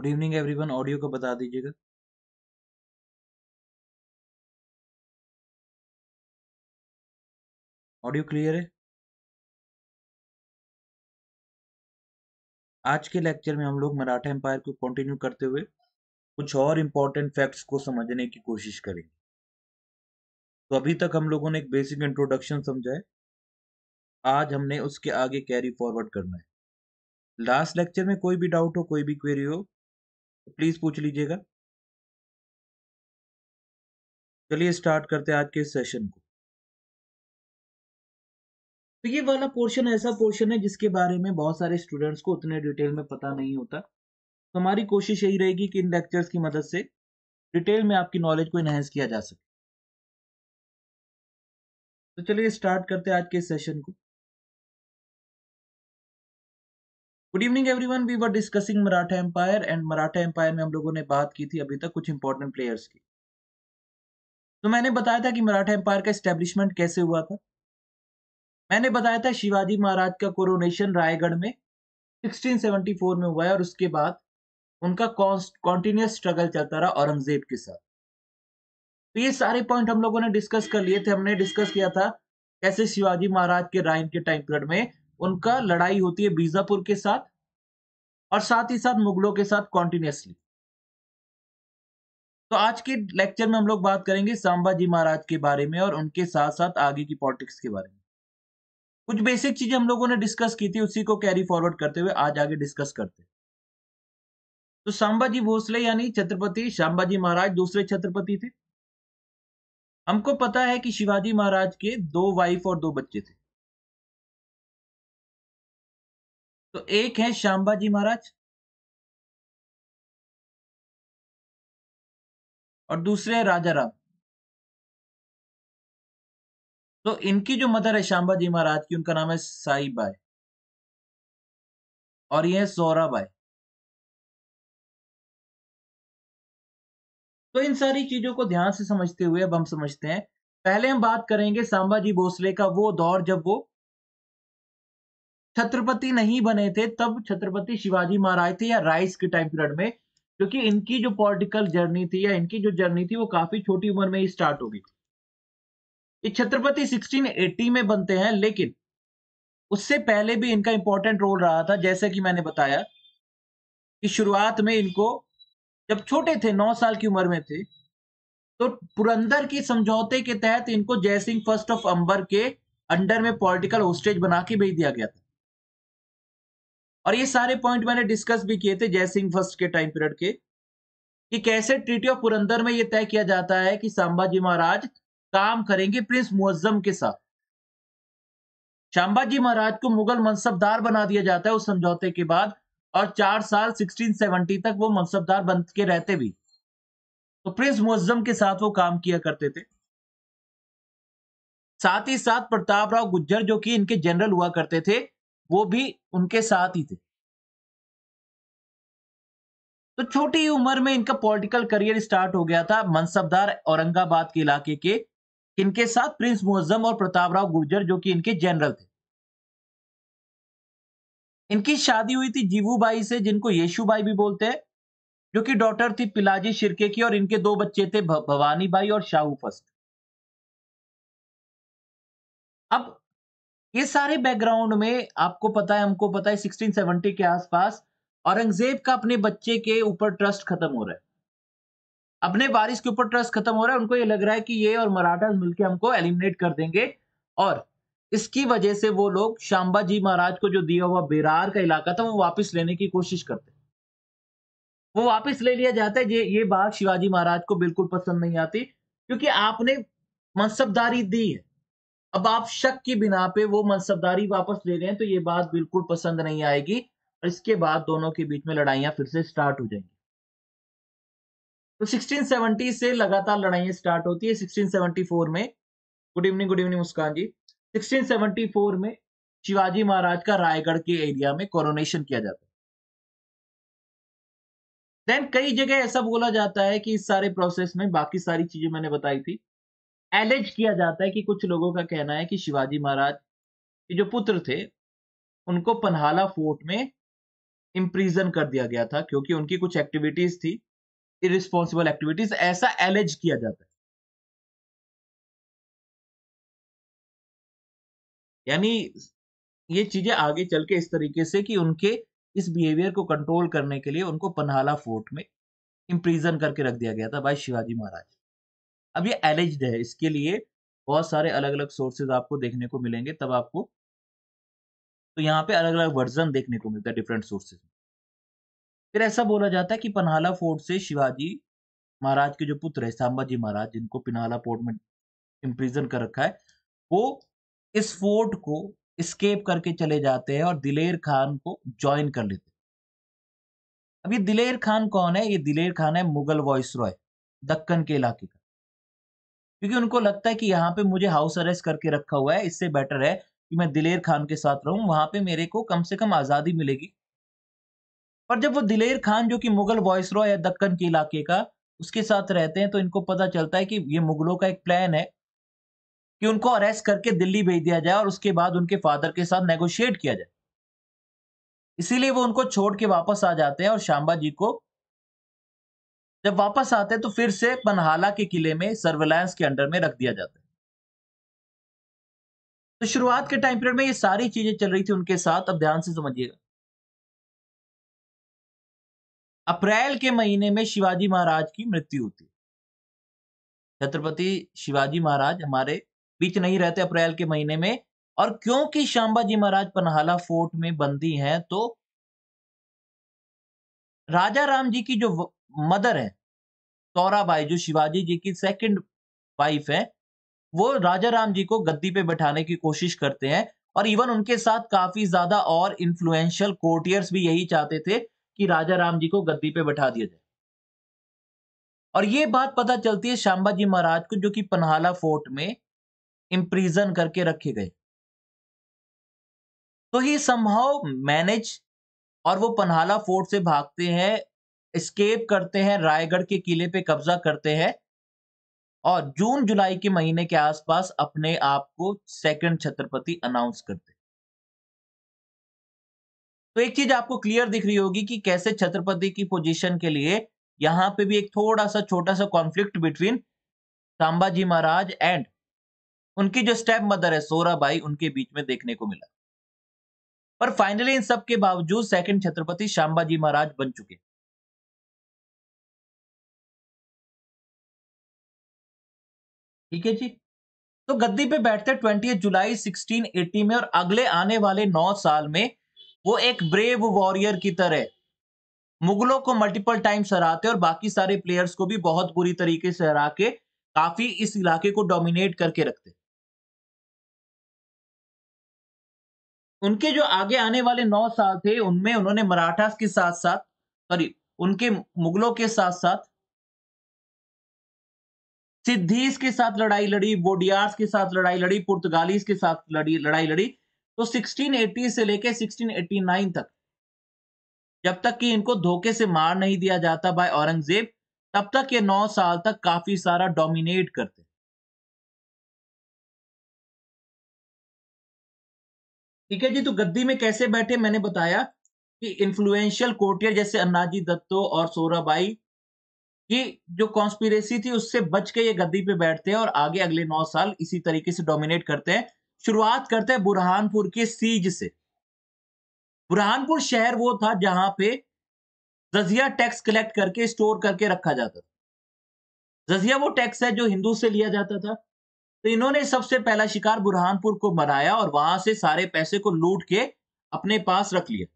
good evening everyone audio को बता दीजिएगा ऑडियो क्लियर है आज के लेक्चर में हम लोग मराठा एम्पायर को कंटिन्यू करते हुए कुछ और इम्पोर्टेंट फैक्ट्स को समझने की कोशिश करेंगे तो अभी तक हम लोगों ने एक बेसिक इंट्रोडक्शन समझा है आज हमने उसके आगे कैरी फॉरवर्ड करना है लास्ट लेक्चर में कोई भी डाउट हो कोई भी क्वेरी हो प्लीज तो पूछ लीजिएगा चलिए स्टार्ट करते हैं आज के सेशन को तो ये वाला पोर्शन ऐसा पोर्शन है जिसके बारे में बहुत सारे स्टूडेंट्स को उतने डिटेल में पता नहीं होता तो हमारी कोशिश यही रहेगी कि इन लेक्चर्स की मदद से डिटेल में आपकी नॉलेज को इनहेंस किया जा सके तो चलिए स्टार्ट करते हैं आज के सेशन को good evening everyone we were discussing Maratha empire and Maratha empire में हम लोगों ने बात की थी अभी तक कुछ इंपॉर्टेंट प्लेयर्स की तो मैंने बताया था कि मराठा एम्पायर का स्टेब्लिशमेंट कैसे हुआ था मैंने बताया था शिवाजी महाराज का कोरोनेशन रायगढ़ में 1674 में हुआ है और उसके बाद उनका कॉन्टिन्यूस स्ट्रगल चलता रहा औरंगजेब के साथ तो ये सारे पॉइंट हम लोगों ने डिस्कस कर लिए थे हमने डिस्कस किया था कैसे शिवाजी महाराज के राइन के टाइम पीरियड में उनका लड़ाई होती है बीजापुर के साथ और साथ ही साथ मुगलों के साथ कॉन्टिन्यूसली तो आज के लेक्चर में हम लोग बात करेंगे सांबाजी महाराज के बारे में और उनके साथ साथ आगे की पॉलिटिक्स के बारे में कुछ बेसिक चीजें हम लोगों ने डिस्कस की थी उसी को कैरी फॉरवर्ड करते हुए आज आगे डिस्कस करते हैं तो सांबाजी भोसले यानी छत्रपति शाम्बाजी महाराज दूसरे छत्रपति थे हमको पता है कि शिवाजी महाराज के दो वाइफ और दो बच्चे थे तो एक है श्यामबा जी महाराज और दूसरे है राजा राम तो इनकी जो मदर है श्यामबा जी महाराज की उनका नाम है साई बाई और ये है सोरा बाई तो इन सारी चीजों को ध्यान से समझते हुए अब हम समझते हैं पहले हम बात करेंगे सांबाजी भोसले का वो दौर जब वो छत्रपति नहीं बने थे तब छत्रपति शिवाजी महाराज थे या राइस के टाइम पीरियड में क्योंकि इनकी जो पॉलिटिकल जर्नी थी या इनकी जो जर्नी थी वो काफी छोटी उम्र में ही स्टार्ट हो गई ये छत्रपति 1680 में बनते हैं लेकिन उससे पहले भी इनका इंपॉर्टेंट रोल रहा था जैसे कि मैंने बताया कि शुरुआत में इनको जब छोटे थे नौ साल की उम्र में थे तो पुरंदर की समझौते के तहत इनको जयसिंह फर्स्ट ऑफ अंबर के अंडर में पॉलिटिकल होस्टेज बना के भेज दिया गया था और ये सारे पॉइंट मैंने डिस्कस भी किए थे जयसिंह फर्स्ट के टाइम पीरियड के कि कैसे ट्रीटी ऑफ पुरंदर में यह तय किया जाता है कि सांभाजी महाराज काम करेंगे प्रिंस मुअज्जम के साथ शाम्बाजी महाराज को मुगल मनसबदार बना दिया जाता है उस समझौते के बाद और चार साल 1670 तक वो मनसबदार बन के रहते भी तो प्रिंस मुअज्जम के साथ वो काम किया करते थे साथ ही साथ प्रताप राव गुज्जर जो कि इनके जनरल हुआ करते थे वो भी उनके साथ ही थे तो छोटी उम्र में इनका पॉलिटिकल करियर स्टार्ट हो गया था मनसबदार औरंगाबाद के इलाके के इनके साथ प्रिंस मुहजम और प्रतापराव गुर्जर जो कि इनके जनरल थे इनकी शादी हुई थी जीवूबाई से जिनको येशुबाई भी बोलते हैं जो कि डॉटर थी पिलाजी शिरके की और इनके दो बच्चे थे भवानी बाई और शाहू फर्स्ट अब ये सारे बैकग्राउंड में आपको पता है हमको पता है 1670 के आसपास औरंगजेब का अपने बच्चे के ऊपर ट्रस्ट खत्म हो रहा है अपने वारिस के ऊपर ट्रस्ट खत्म हो रहा है उनको ये लग रहा है कि ये और मराठा मिलकर हमको एलिमिनेट कर देंगे और इसकी वजह से वो लोग शाम्बा जी महाराज को जो दिया हुआ बेरार का इलाका था वो वापस लेने की कोशिश करते वो वापस ले लिया जाता है ये ये बात शिवाजी महाराज को बिल्कुल पसंद नहीं आती क्योंकि आपने मनसबदारी दी है अब आप शक की बिना पे वो मनसबदारी वापस ले रहे हैं तो ये बात बिल्कुल पसंद नहीं आएगी और इसके बाद दोनों के बीच में लड़ाइयां फिर से स्टार्ट हो जाएंगी तो 1670 से लगातार लड़ाइयां स्टार्ट होती है 1674 में good evening good evening Muskan ji 1674 में शिवाजी महाराज का रायगढ़ के एरिया में कोरोनेशन किया जाता है देन कई जगह ऐसा बोला जाता है कि इस सारे प्रोसेस में बाकी सारी चीजें मैंने बताई थी एलेज किया जाता है कि कुछ लोगों का कहना है कि शिवाजी महाराज के जो पुत्र थे उनको पनहाला फोर्ट में इम्प्रीजन कर दिया गया था क्योंकि उनकी कुछ एक्टिविटीज थी इरिस्पॉन्सिबल एक्टिविटीज ऐसा एलेज किया जाता है यानी ये चीजें आगे चल के इस तरीके से कि उनके इस बिहेवियर को कंट्रोल करने के लिए उनको पनहाला फोर्ट में इम्प्रीजन करके रख दिया गया था भाई शिवाजी महाराज अब ये एलिज्ड है इसके लिए बहुत सारे अलग अलग सोर्सेज आपको देखने को मिलेंगे तब आपको तो यहाँ पे अलग अलग वर्जन देखने को मिलता है डिफरेंट सोर्सेज में फिर ऐसा बोला जाता है कि पन्हाला फोर्ट से शिवाजी महाराज के जो पुत्र है सांबाजी महाराज जिनको पिनाला फोर्ट में इम्प्रिजन कर रखा है वो इस फोर्ट को स्केप करके चले जाते हैं और दिलेर खान को ज्वाइन कर लेते हैं अब ये दिलेर खान कौन है ये दिलेर खान है मुगल वॉइस रॉय दक्कन के इलाके का क्योंकि उनको लगता है कि यहाँ पे मुझे हाउस अरेस्ट करके रखा हुआ है इससे बेटर है कि मैं दिलेर खान के साथ रहूं वहां पे मेरे को कम से कम आजादी मिलेगी पर जब वो दिलेर खान जो कि मुगल वॉइस रॉय है दक्कन के इलाके का उसके साथ रहते हैं तो इनको पता चलता है कि ये मुगलों का एक प्लान है कि उनको अरेस्ट करके दिल्ली भेज दिया जाए और उसके बाद उनके फादर के साथ नेगोशिएट किया जाए इसीलिए वो उनको छोड़ के वापस आ जाते हैं और शाम्बा जी को जब वापस आते हैं तो फिर से बनहाला के किले में सर्वेलायंस के अंडर में रख दिया जाता है तो शुरुआत के टाइम पीरियड में ये सारी चीजें चल रही थी उनके साथ अब ध्यान से समझिएगा अप्रैल के महीने में शिवाजी महाराज की मृत्यु होती छत्रपति शिवाजी महाराज हमारे बीच नहीं रहते अप्रैल के महीने में और क्योंकि शाम्बाजी महाराज पनहाला फोर्ट में बंदी हैं तो राजा राम जी की जो मदर है बाई जो शिवाजी जी की सेकंड वाइफ है वो राजा राम जी को गद्दी पे बैठाने की कोशिश करते हैं और इवन उनके साथ काफी ज्यादा और इन्फ्लुएंशियल कोर्टियर्स भी यही चाहते थे कि राजा राम जी को गद्दी पे बैठा दिया जाए और ये बात पता चलती है शाम्बा जी महाराज को जो कि पनहाला फोर्ट में इम्प्रीजन करके रखे गए तो ही संभव मैनेज और वो पनहाला फोर्ट से भागते हैं स्केप करते हैं रायगढ़ के किले पे कब्जा करते हैं और जून जुलाई के महीने के आसपास अपने आप को सेकंड छत्रपति अनाउंस करते तो एक चीज आपको क्लियर दिख रही होगी कि कैसे छत्रपति की पोजीशन के लिए यहां पे भी एक थोड़ा सा छोटा सा conflict between Sambhaji Maharaj and उनकी जो स्टेप मदर है सोरा बाई उनके बीच में देखने को मिला पर फाइनली इन सब के बावजूद सेकंड छत्रपति शाम्बाजी महाराज बन चुके ठीक है जी तो गद्दी पे बैठते ट्वेंटी जुलाई 1680 में और अगले आने वाले नौ साल में वो एक ब्रेव वॉरियर की तरह मुगलों को मल्टीपल टाइम्स हराते और बाकी सारे प्लेयर्स को भी बहुत बुरी तरीके से हरा के काफी इस इलाके को डोमिनेट करके रखते उनके जो आगे आने वाले नौ साल थे उनमें उन्होंने मराठास के साथ साथ सॉरी उनके मुगलों के साथ साथ सिद्धीस के साथ लड़ाई लड़ी बोडियार्स के साथ लड़ाई लड़ी पुर्तगालीज के साथ लड़ी लड़ाई लड़ी तो 1680 से लेके 1689 तक जब तक कि इनको धोखे से मार नहीं दिया जाता बाय औरंगजेब तब तक ये नौ साल तक काफी सारा डोमिनेट करते ठीक है जी तो गद्दी में कैसे बैठे मैंने बताया कि इन्फ्लुएंशियल कोटियर जैसे अन्नाजी दत्तो और सोराबाई कि जो कॉन्स्पिरेसी थी उससे बच के ये गद्दी पे बैठते हैं और आगे अगले नौ साल इसी तरीके से डोमिनेट करते हैं शुरुआत करते हैं बुरहानपुर के सीज से बुरहानपुर शहर वो था जहां पे जजिया टैक्स कलेक्ट करके स्टोर करके रखा जाता था जजिया वो टैक्स है जो हिंदू से लिया जाता था तो इन्होंने सबसे पहला शिकार बुरहानपुर को मनाया और वहां से सारे पैसे को लूट के अपने पास रख लिया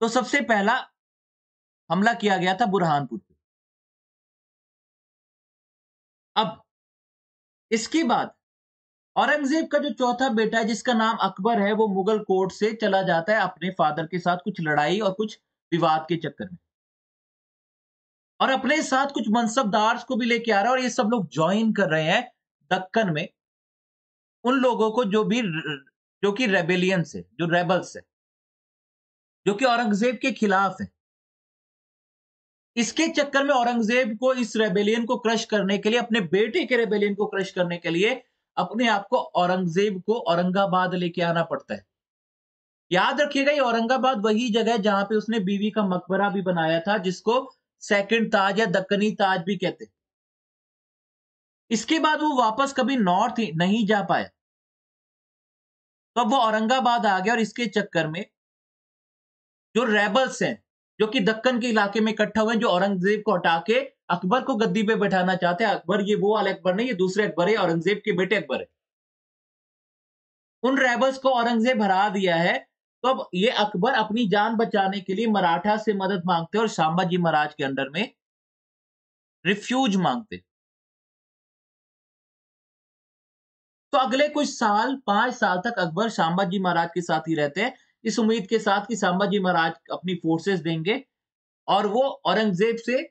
तो सबसे पहला हमला किया गया था बुरहानपुर अब इसके बाद औरंगजेब का जो चौथा बेटा है जिसका नाम अकबर है वो मुगल कोर्ट से चला जाता है अपने फादर के साथ कुछ लड़ाई और कुछ विवाद के चक्कर में और अपने साथ कुछ मनसबदार को भी लेके आ रहा है और ये सब लोग ज्वाइन कर रहे हैं दक्कन में उन लोगों को जो भी जो कि रेबेलियन से जो रेबल्स है जो कि औरंगजेब के खिलाफ है इसके चक्कर में औरंगजेब को इस रेबेलियन को क्रश करने के लिए अपने बेटे के रेबेलियन को क्रश करने के लिए अपने आप को औरंगजेब को औरंगाबाद लेके आना पड़ता है याद रखिएगा ये औरंगाबाद वही जगह है जहां पे उसने बीवी का मकबरा भी बनाया था जिसको सेकंड ताज या दक्कनी ताज भी कहते इसके बाद वो वापस कभी नॉर्थ नहीं जा पाया तो अब वो औरंगाबाद आ गया और इसके चक्कर में जो रेबल्स हैं जो कि दक्कन के इलाके में इकट्ठा हुए जो औरंगजेब को हटा के अकबर को गद्दी पे बैठाना चाहते हैं अकबर ये वो वाले अकबर नहीं ये दूसरे अकबर है औरंगजेब के बेटे अकबर है उन रेबल्स को औरंगजेब हरा दिया है तो अब ये अकबर अपनी जान बचाने के लिए मराठा से मदद मांगते और सांबाजी महाराज के अंडर में रिफ्यूज मांगते तो अगले कुछ साल पांच साल तक अकबर सांबाजी महाराज के साथ ही रहते हैं इस उम्मीद के साथ कि सांबाजी महाराज अपनी फोर्सेस देंगे और वो औरंगजेब से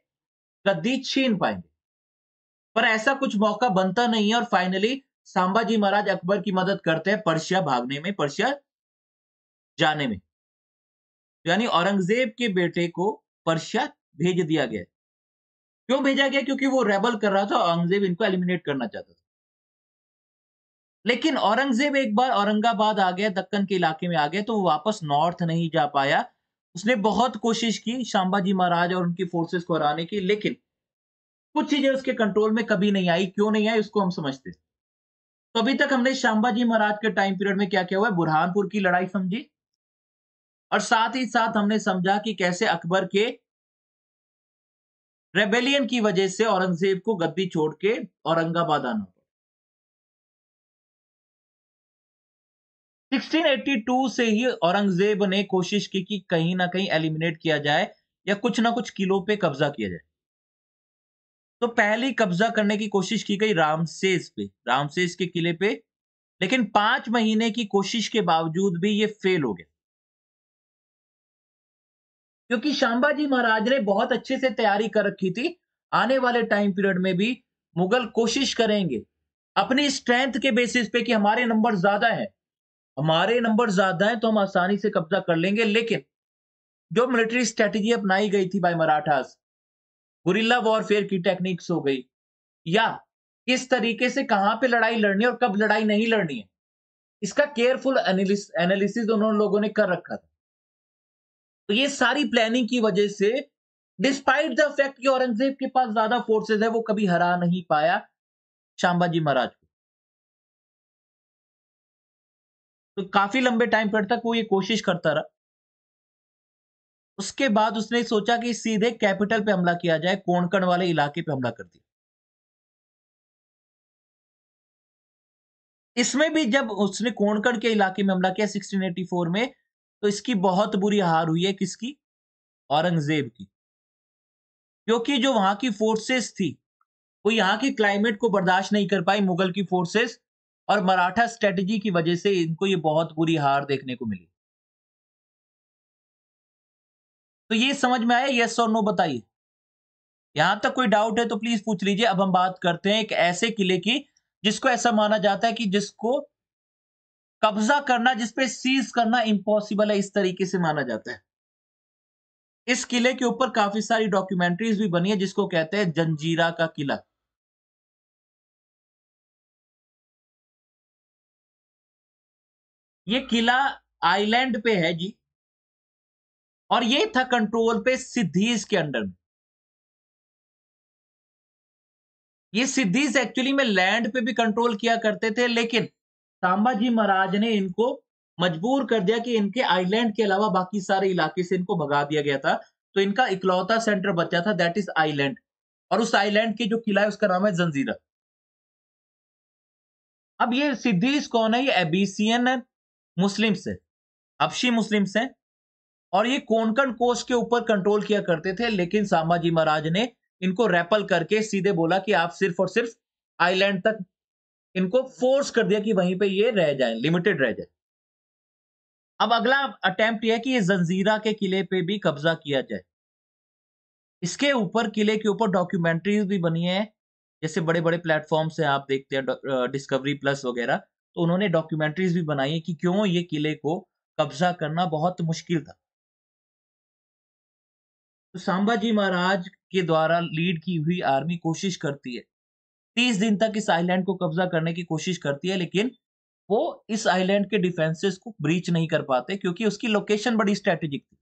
गद्दी छीन पाएंगे पर ऐसा कुछ मौका बनता नहीं है और फाइनली सांबाजी महाराज अकबर की मदद करते हैं पर्शिया भागने में पर्शिया जाने में यानी औरंगजेब के बेटे को पर्शिया भेज दिया गया क्यों भेजा गया क्योंकि वो रेबल कर रहा था औरंगजेब इनको एलिमिनेट करना चाहता था लेकिन औरंगजेब एक बार औरंगाबाद आ गया दक्कन के इलाके में आ गया तो वो वापस नॉर्थ नहीं जा पाया उसने बहुत कोशिश की शाम्बाजी महाराज और उनकी फोर्सेस को हराने की लेकिन कुछ चीजें उसके कंट्रोल में कभी नहीं आई क्यों नहीं आई उसको हम समझते तो अभी तक हमने शाम्बाजी महाराज के टाइम पीरियड में क्या क्या हुआ बुरहानपुर की लड़ाई समझी और साथ ही साथ हमने समझा कि कैसे अकबर के रेबेलियन की वजह से औरंगजेब को गद्दी छोड़ के औरंगाबाद आना 1682 से ही औरंगजेब ने कोशिश की कि कहीं ना कहीं एलिमिनेट किया जाए या कुछ ना कुछ किलो पे कब्जा किया जाए तो पहली कब्जा करने की कोशिश की गई रामसेस पे रामसेस के किले पे लेकिन पांच महीने की कोशिश के बावजूद भी ये फेल हो गया क्योंकि शाम्बाजी महाराज ने बहुत अच्छे से तैयारी कर रखी थी आने वाले टाइम पीरियड में भी मुगल कोशिश करेंगे अपनी स्ट्रेंथ के बेसिस पे कि हमारे नंबर ज्यादा है हमारे नंबर ज्यादा हैं तो हम आसानी से कब्जा कर लेंगे लेकिन जो मिलिट्री स्ट्रेटेजी अपनाई गई थी बाई मराठास गुरिल्ला वॉरफेयर की टेक्निक्स हो गई या किस तरीके से कहां पे लड़ाई लड़नी है और कब लड़ाई नहीं लड़नी है इसका केयरफुल एनालिसिस उन्होंने लोगों ने कर रखा था तो ये सारी प्लानिंग की वजह से डिस्पाइट द फैक्ट कि औरंगजेब के पास ज्यादा फोर्सेस है वो कभी हरा नहीं पाया शाम्बाजी महाराज तो काफी लंबे टाइम पर तक वो ये कोशिश करता रहा उसके बाद उसने सोचा कि सीधे कैपिटल पे हमला किया जाए कोणकण वाले इलाके पे हमला कर दिया इसमें भी जब उसने कोणकण के इलाके में हमला किया 1684 में तो इसकी बहुत बुरी हार हुई है किसकी औरंगजेब की क्योंकि जो वहां की फोर्सेस थी वो यहाँ की क्लाइमेट को बर्दाश्त नहीं कर पाई मुगल की फोर्सेस और मराठा स्ट्रेटजी की वजह से इनको ये बहुत बुरी हार देखने को मिली तो ये समझ में आया यस और नो बताइए यहां तक कोई डाउट है तो प्लीज पूछ लीजिए अब हम बात करते हैं एक ऐसे किले की जिसको ऐसा माना जाता है कि जिसको कब्जा करना जिसपे सीज करना इम्पॉसिबल है इस तरीके से माना जाता है इस किले के ऊपर काफी सारी डॉक्यूमेंट्रीज भी बनी है जिसको कहते हैं जंजीरा का किला ये किला आइलैंड पे है जी और ये था कंट्रोल पे सिद्धीज के अंडर में ये सिद्धीज एक्चुअली में लैंड पे भी कंट्रोल किया करते थे लेकिन जी महाराज ने इनको मजबूर कर दिया कि इनके आइलैंड के अलावा बाकी सारे इलाके से इनको भगा दिया गया था तो इनका इकलौता सेंटर बचा था दैट इज आइलैंड और उस आइलैंड के जो किला है उसका नाम है जंजीरा अब ये सिद्धीज कौन है ये एबीसीएन है मुस्लिम से अपशी मुस्लिम से और ये कोनकण कोष के ऊपर कंट्रोल किया करते थे लेकिन सामाजी महाराज ने इनको रेपल करके सीधे बोला कि आप सिर्फ और सिर्फ आइलैंड तक इनको फोर्स कर दिया कि वहीं पे ये रह जाए लिमिटेड रह जाए अब अगला अटेम्प्ट यह कि ये जंजीरा के किले पे भी कब्जा किया जाए इसके ऊपर किले के ऊपर डॉक्यूमेंट्रीज भी बनी है जैसे बड़े बड़े प्लेटफॉर्म से आप देखते हैं डिस्कवरी uh, प्लस वगैरह तो उन्होंने डॉक्यूमेंट्रीज भी बनाई कि क्यों ये किले को कब्जा करना बहुत मुश्किल था तो सांबाजी महाराज के द्वारा लीड की हुई आर्मी कोशिश करती है तीस दिन तक इस आइलैंड को कब्जा करने की कोशिश करती है लेकिन वो इस आइलैंड के डिफेंसेस को ब्रीच नहीं कर पाते क्योंकि उसकी लोकेशन बड़ी स्ट्रेटेजिक थी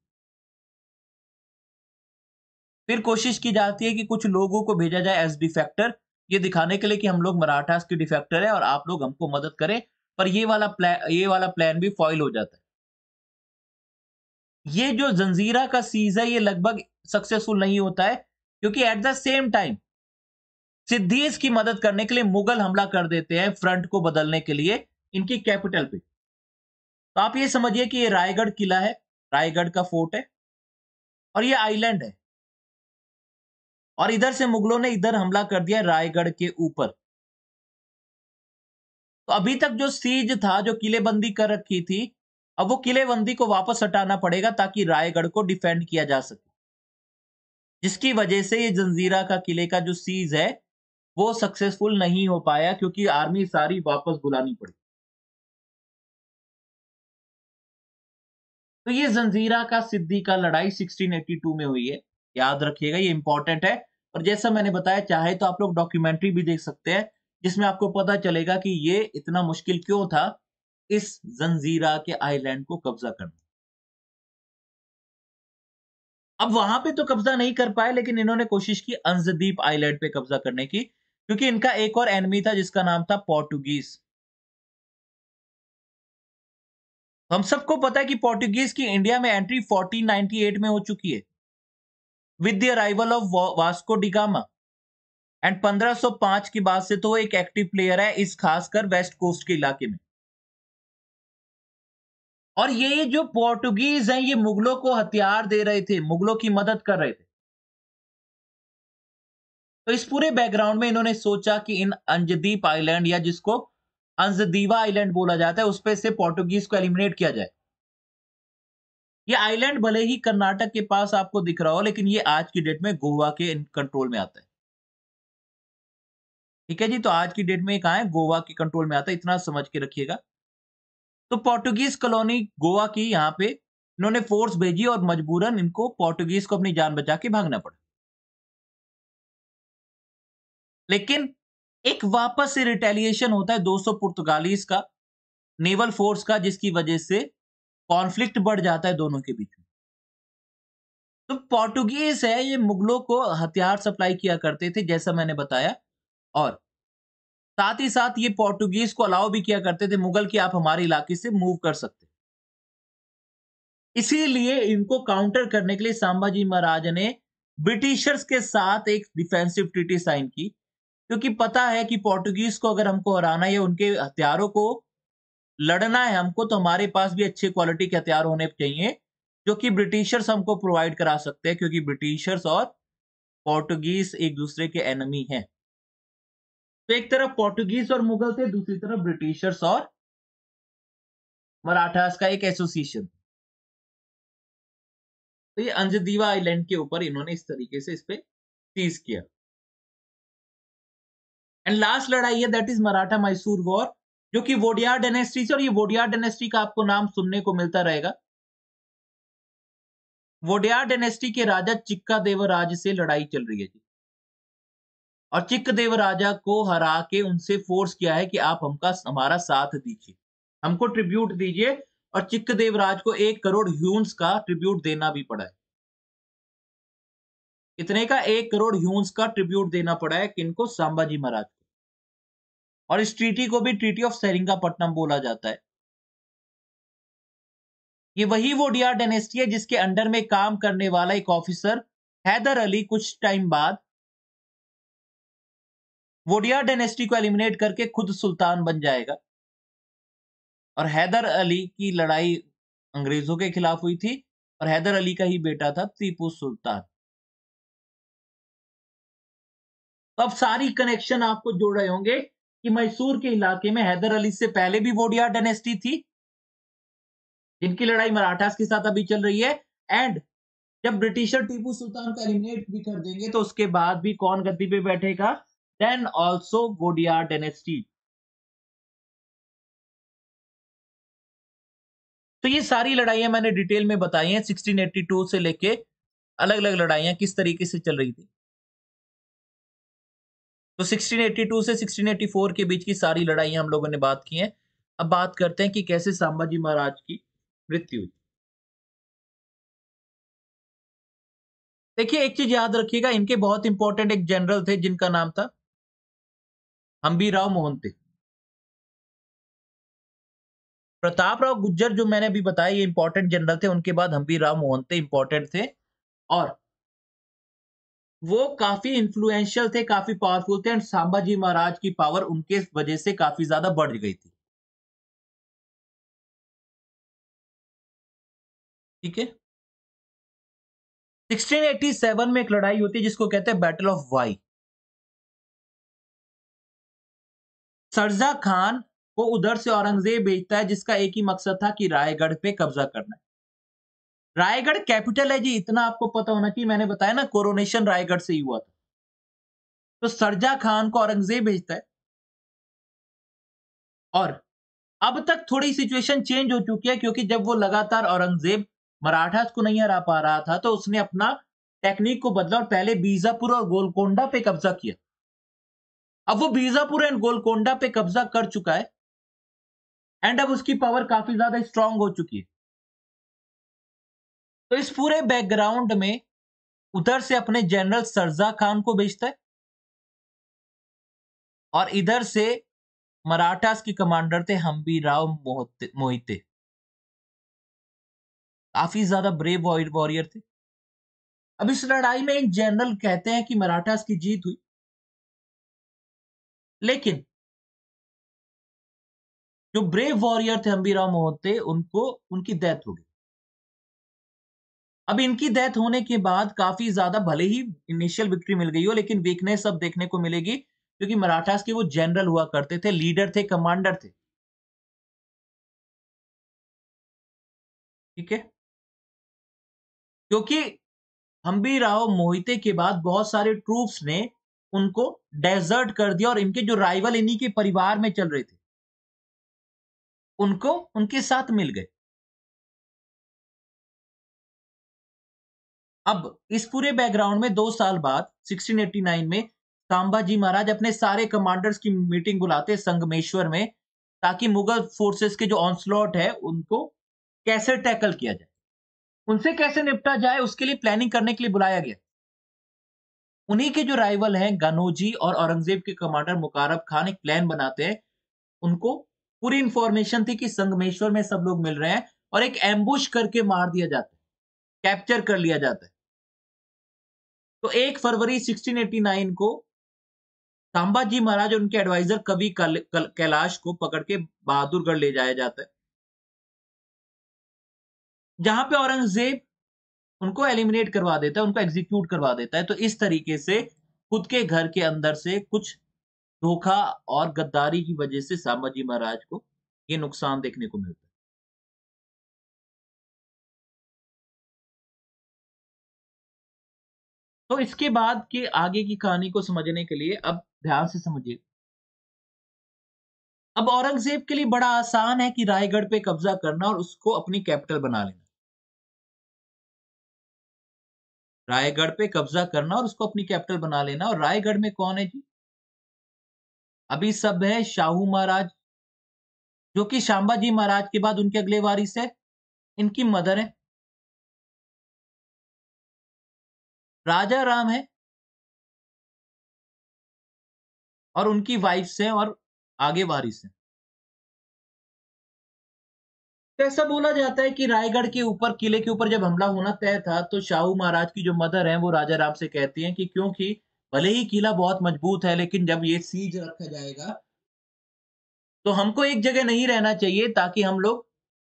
फिर कोशिश की जाती है कि कुछ लोगों को भेजा जाए एज डिफेक्टर ये दिखाने के लिए कि हम लोग मराठास के डिफेक्टर है और आप लोग हमको मदद करें पर ये वाला प्लान ये वाला प्लान भी फॉइल हो जाता है ये जो जंजीरा का सीज है ये लगभग सक्सेसफुल नहीं होता है क्योंकि at the same time Siddis की मदद करने के लिए मुगल हमला कर देते हैं फ्रंट को बदलने के लिए इनकी कैपिटल पे तो आप ये समझिए कि ये रायगढ़ किला है रायगढ़ का फोर्ट है और ये आइलैंड है और इधर से मुगलों ने इधर हमला कर दिया रायगढ़ के ऊपर तो अभी तक जो सीज था जो किलेबंदी कर रखी थी अब वो किलेबंदी को वापस हटाना पड़ेगा ताकि रायगढ़ को डिफेंड किया जा सके जिसकी वजह से ये जंजीरा का किले का जो सीज है वो सक्सेसफुल नहीं हो पाया क्योंकि आर्मी सारी वापस बुलानी पड़ी तो ये जंजीरा का सिद्धि का लड़ाई 1682 में हुई है याद रखिएगा ये इंपॉर्टेंट है और जैसा मैंने बताया चाहे तो आप लोग डॉक्यूमेंट्री भी देख सकते हैं जिसमें आपको पता चलेगा कि ये इतना मुश्किल क्यों था इस जंजीरा के आइलैंड को कब्जा करना अब वहां पे तो कब्जा नहीं कर पाए लेकिन इन्होंने कोशिश की अंजदीप आइलैंड पे कब्जा करने की क्योंकि इनका एक और एनमी था जिसका नाम था पोर्टुगीज हम सबको पता है कि पोर्टुगीज की इंडिया में एंट्री 1498 में हो चुकी है with the arrival of Vasco da Gama and 1505 की बात से तो वो एक एक्टिव प्लेयर है इस खासकर वेस्ट कोस्ट के इलाके में और ये जो पोर्टुगीज हैं ये मुगलों को हथियार दे रहे थे मुगलों की मदद कर रहे थे तो इस पूरे बैकग्राउंड में इन्होंने सोचा कि इन अंजदीप आइलैंड या जिसको अंजदीवा आइलैंड बोला जाता है उस पर से पोर्टुगीज को एलिमिनेट किया जाए ये आइलैंड भले ही कर्नाटक के पास आपको दिख रहा हो लेकिन ये आज की डेट में गोवा के कंट्रोल में आता है ठीक है जी तो आज की डेट में कहा है गोवा के कंट्रोल में आता है इतना समझ के रखिएगा तो पोर्टुगीज कॉलोनी गोवा की यहाँ पे इन्होंने फोर्स भेजी और मजबूरन इनको पोर्टुगीज को अपनी जान बचा के भागना पड़ा लेकिन एक वापस से रिटेलिएशन होता है 200 पुर्तगालीज का नेवल फोर्स का जिसकी वजह से कॉन्फ्लिक्ट बढ़ जाता है दोनों के बीच में तो पोर्टुगीज है ये मुगलों को हथियार सप्लाई किया करते थे जैसा मैंने बताया और साथ ही साथ ये पोर्टुगीज को अलाउ भी किया करते थे मुगल की आप हमारे इलाके से मूव कर सकते इसीलिए इनको काउंटर करने के लिए संभाजी महाराज ने ब्रिटिशर्स के साथ एक डिफेंसिव ट्रिटी साइन की क्योंकि पता है कि पोर्टुगीज को अगर हमको हराना है उनके हथियारों को लड़ना है हमको तो हमारे पास भी अच्छे क्वालिटी के हथियार होने चाहिए जो कि ब्रिटिशर्स हमको प्रोवाइड करा सकते हैं क्योंकि ब्रिटिशर्स और पोर्टुगीज एक दूसरे के एनमी हैं तो एक तरफ पोर्टुगीज और मुगल थे दूसरी तरफ ब्रिटिशर्स और मराठास का एक एसोसिएशन तो ये अंजदीवा आइलैंड के ऊपर इन्होंने इस तरीके से इस पे सीज किया एंड लास्ट लड़ाई है that is Maratha Mysore war जो कि वोडियार डेनेस्ट्री से और ये वोडियार डेनेस्ट्री का आपको नाम सुनने को मिलता रहेगा वोडियार डेनेस्ट्री के राजा चिक्का देवराज से लड़ाई चल रही है जी और चिक्क देव राजा को हरा के उनसे फोर्स किया है कि आप हमका हमारा साथ दीजिए हमको ट्रिब्यूट दीजिए और चिक्क देवराज को एक करोड़ ह्यून्स का ट्रिब्यूट देना भी पड़ा है इतने का एक करोड़ ह्यूंस का ट्रिब्यूट देना पड़ा है किनको सांबाजी महाराज और इस ट्रीटी को भी ट्रीटी ऑफ सेरिंगापट्टनम बोला जाता है ये वही वो डीआर डेनेस्टी है जिसके अंडर में काम करने वाला एक ऑफिसर हैदर अली कुछ टाइम बाद वोडिया डेनेस्टी को एलिमिनेट करके खुद सुल्तान बन जाएगा और हैदर अली की लड़ाई अंग्रेजों के खिलाफ हुई थी और हैदर अली का ही बेटा था टीपू सुल्तान तो अब सारी कनेक्शन आपको जोड़ रहे होंगे कि मैसूर के इलाके में हैदर अली से पहले भी वोडिया डेनेस्टी थी जिनकी लड़ाई मराठास के साथ अभी चल रही है एंड जब ब्रिटिशर टीपू सुल्तान का एलिमिनेट भी कर देंगे तो उसके बाद भी कौन गद्दी पे बैठेगा देन ऑल्सो वोडिया डेनेस्टी तो ये सारी लड़ाइयां मैंने डिटेल में बताई हैं 1682 से लेके अलग अलग लड़ाइयां किस तरीके से चल रही थी तो 1682 से 1684 के बीच की सारी लड़ाई हम लोगों ने बात की है अब बात करते हैं कि कैसे सांबाजी महाराज की मृत्यु हुई देखिए एक चीज याद रखिएगा इनके बहुत इंपॉर्टेंट एक जनरल थे जिनका नाम था हम्बी राव मोहन प्रताप राव गुज्जर जो मैंने अभी बताया ये इंपॉर्टेंट जनरल थे उनके बाद हम्बी राव मोहन इंपॉर्टेंट थे और वो काफी इन्फ्लुएंशियल थे काफी पावरफुल थे एंड सांबाजी महाराज की पावर उनके वजह से काफी ज्यादा बढ़ गई थी ठीक है 1687 में एक लड़ाई होती है जिसको कहते हैं बैटल ऑफ वाई सरजा खान को उधर से औरंगजेब भेजता है जिसका एक ही मकसद था कि रायगढ़ पे कब्जा करना है रायगढ़ कैपिटल है जी इतना आपको पता होना चाहिए मैंने बताया ना कोरोनेशन रायगढ़ से ही हुआ था तो सरजा खान को औरंगजेब भेजता है और अब तक थोड़ी सिचुएशन चेंज हो चुकी है क्योंकि जब वो लगातार औरंगजेब मराठा को नहीं हरा पा रहा था तो उसने अपना टेक्निक को बदला और पहले बीजापुर और गोलकोंडा पे कब्जा किया अब वो बीजापुर एंड गोलकोंडा पे कब्जा कर चुका है एंड अब उसकी पावर काफी ज्यादा स्ट्रांग हो चुकी है तो इस पूरे बैकग्राउंड में उधर से अपने जनरल सरजा खान को भेजता है और इधर से मराठास के कमांडर थे हम्बी राव मोहिते काफी ज्यादा ब्रेव वॉरियर थे अब इस लड़ाई में इन जनरल कहते हैं कि मराठास की जीत हुई लेकिन जो ब्रेव वॉरियर थे हम्बी राव मोहते उनको उनकी डेथ हो गई अब इनकी डेथ होने के बाद काफी ज्यादा भले ही इनिशियल विक्ट्री मिल गई हो लेकिन वीकनेस अब देखने को मिलेगी क्योंकि मराठास के वो जनरल हुआ करते थे लीडर थे कमांडर थे ठीक है क्योंकि हम्बी राव मोहिते के बाद बहुत सारे ट्रूप्स ने उनको डेजर्ट कर दिया और इनके जो राइवल इन्हीं के परिवार में चल रहे थे उनको उनके साथ मिल गए अब इस पूरे बैकग्राउंड में दो साल बाद 1689 में सांबाजी महाराज अपने सारे कमांडर्स की मीटिंग बुलाते संगमेश्वर में ताकि मुगल फोर्सेस के जो ऑनस्लॉट है उनको कैसे टैकल किया जाए उनसे कैसे निपटा जाए उसके लिए प्लानिंग करने के लिए बुलाया गया उन्हीं के जो राइवल हैं गनोजी और औरंगजेब के कमांडर मुकारब खान एक प्लान बनाते हैं उनको पूरी इंफॉर्मेशन थी कि संगमेश्वर में सब लोग मिल रहे हैं और एक एम्बुश करके मार दिया जाता है कैप्चर कर लिया जाता है तो एक फरवरी 1689 को सांबाजी महाराज और उनके एडवाइजर कवि कैलाश को पकड़ के बहादुरगढ़ ले जाया जाता है जहां पे औरंगजेब उनको एलिमिनेट करवा देता है उनको एग्जीक्यूट करवा देता है तो इस तरीके से खुद के घर के अंदर से कुछ धोखा और गद्दारी की वजह से सांबाजी महाराज को ये नुकसान देखने को मिलता है तो इसके बाद के आगे की कहानी को समझने के लिए अब ध्यान से समझिए अब औरंगजेब के लिए बड़ा आसान है कि रायगढ़ पे कब्जा करना और उसको अपनी कैपिटल बना लेना रायगढ़ पे कब्जा करना और उसको अपनी कैपिटल बना लेना और रायगढ़ में कौन है जी अभी सब है शाहू महाराज जो कि शाम्बा जी महाराज के बाद उनके अगले वारिस है इनकी मदर है राजा राम है और उनकी वाइफ से और आगे वारिस से तो ऐसा बोला जाता है कि रायगढ़ के ऊपर किले के ऊपर जब हमला होना तय था तो शाहू महाराज की जो मदर है वो राजा राम से कहती हैं कि क्योंकि भले ही किला बहुत मजबूत है लेकिन जब ये सीज रखा जाएगा तो हमको एक जगह नहीं रहना चाहिए ताकि हम लोग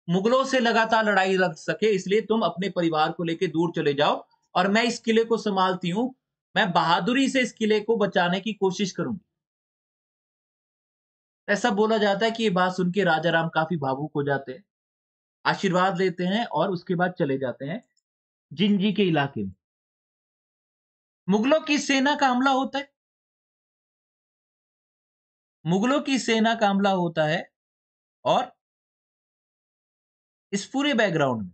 मुगलों से लगातार लड़ाई लग सके इसलिए तुम अपने परिवार को लेकर दूर चले जाओ और मैं इस किले को संभालती हूं मैं बहादुरी से इस किले को बचाने की कोशिश करूंगी ऐसा बोला जाता है कि ये बात सुन के राजा राम काफी भावुक हो जाते हैं आशीर्वाद लेते हैं और उसके बाद चले जाते हैं जिंजी के इलाके में मुगलों की सेना का हमला होता है मुगलों की सेना का हमला होता है और इस पूरे बैकग्राउंड में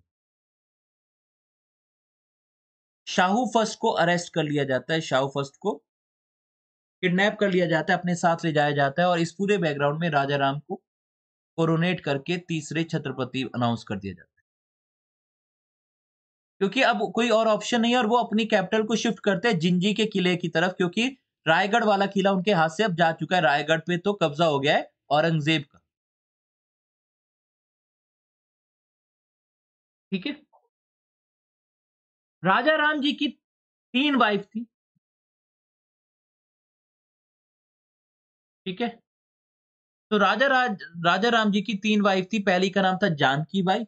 शाहू फर्स्ट को अरेस्ट कर लिया जाता है शाहू फर्स्ट को किडनैप कर लिया जाता है अपने साथ ले जाया जाता है और इस पूरे बैकग्राउंड में राजा राम को कोरोनेट करके तीसरे छत्रपति अनाउंस कर दिया जाता है क्योंकि अब कोई और ऑप्शन नहीं है और वो अपनी कैपिटल को शिफ्ट करते हैं जिंजी के किले की तरफ क्योंकि रायगढ़ वाला किला उनके हाथ से अब जा चुका है रायगढ़ पे तो कब्जा हो गया है औरंगजेब का ठीक है राजा राम जी की तीन वाइफ थी ठीक है तो राजा राज राजा राम जी की तीन वाइफ थी पहली का नाम था जानकी बाई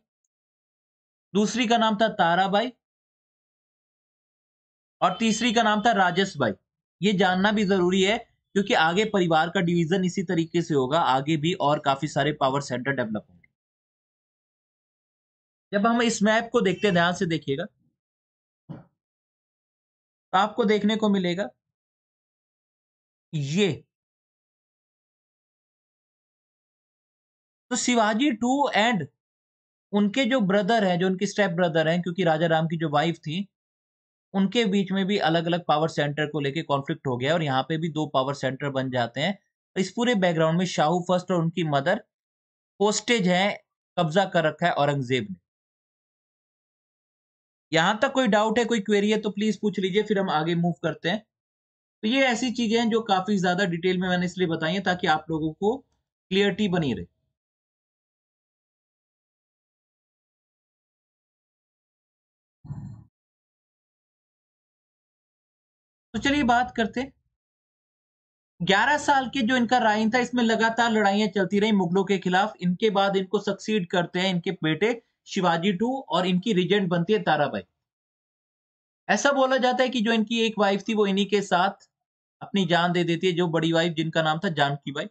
दूसरी का नाम था ताराबाई और तीसरी का नाम था राजस बाई ये जानना भी जरूरी है क्योंकि आगे परिवार का डिवीजन इसी तरीके से होगा आगे भी और काफी सारे पावर सेंटर डेवलप होंगे जब हम इस मैप को देखते ध्यान से देखिएगा आपको देखने को मिलेगा ये तो शिवाजी टू एंड उनके जो ब्रदर हैं जो उनके स्टेप ब्रदर हैं क्योंकि राजा राम की जो वाइफ थी उनके बीच में भी अलग अलग पावर सेंटर को लेके कॉन्फ्लिक्ट हो गया और यहाँ पे भी दो पावर सेंटर बन जाते हैं तो इस पूरे बैकग्राउंड में शाहू फर्स्ट और उनकी मदर पोस्टेज है कब्जा कर रखा है औरंगजेब ने यहां तक कोई डाउट है कोई क्वेरी है तो प्लीज पूछ लीजिए फिर हम आगे मूव करते हैं तो ये ऐसी चीजें हैं जो काफी ज्यादा डिटेल में मैंने इसलिए बताई है ताकि आप लोगों को क्लियरिटी बनी रहे तो चलिए बात करते 11 साल के जो इनका राइन था इसमें लगातार लड़ाइयां चलती रही मुगलों के खिलाफ इनके बाद इनको सक्सीड करते हैं इनके बेटे शिवाजी टू और इनकी रिजेंट बनती है ताराबाई ऐसा बोला जाता है कि जो इनकी एक वाइफ थी वो इन्हीं के साथ अपनी जान दे देती है जो बड़ी वाइफ जिनका नाम था जानकी बाई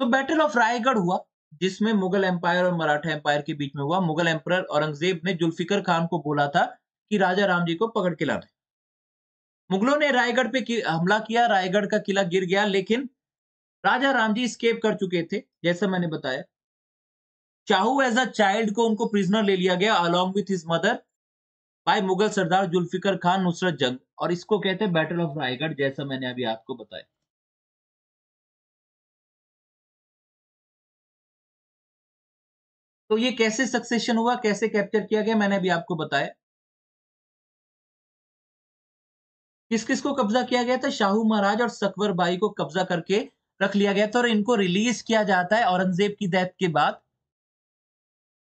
तो बैटल ऑफ रायगढ़ हुआ जिसमें मुगल एम्पायर और मराठा एम्पायर के बीच में हुआ मुगल एम्पर औरंगजेब ने जुल्फिकर खान को बोला था कि राजा राम जी को पकड़ के लाना मुगलों ने रायगढ़ पे हमला किया रायगढ़ का किला गिर गया लेकिन राजा रामजी स्केप कर चुके थे जैसे मैंने बताया चाहू एज अ चाइल्ड को उनको प्रिजनर ले लिया गया along with his mother by Mughal Sardar Zulfiqar Khan Nusrat Jung और इसको कहते हैं बैटल ऑफ रायगढ़ जैसा मैंने अभी आपको बताया तो ये कैसे सक्सेशन हुआ कैसे कैप्चर किया गया मैंने अभी आपको बताया किस किस को कब्जा किया गया था शाहू महाराज और सकवर बाई को कब्जा करके रख लिया गया था और इनको रिलीज किया जाता है औरंगजेब की डेथ के बाद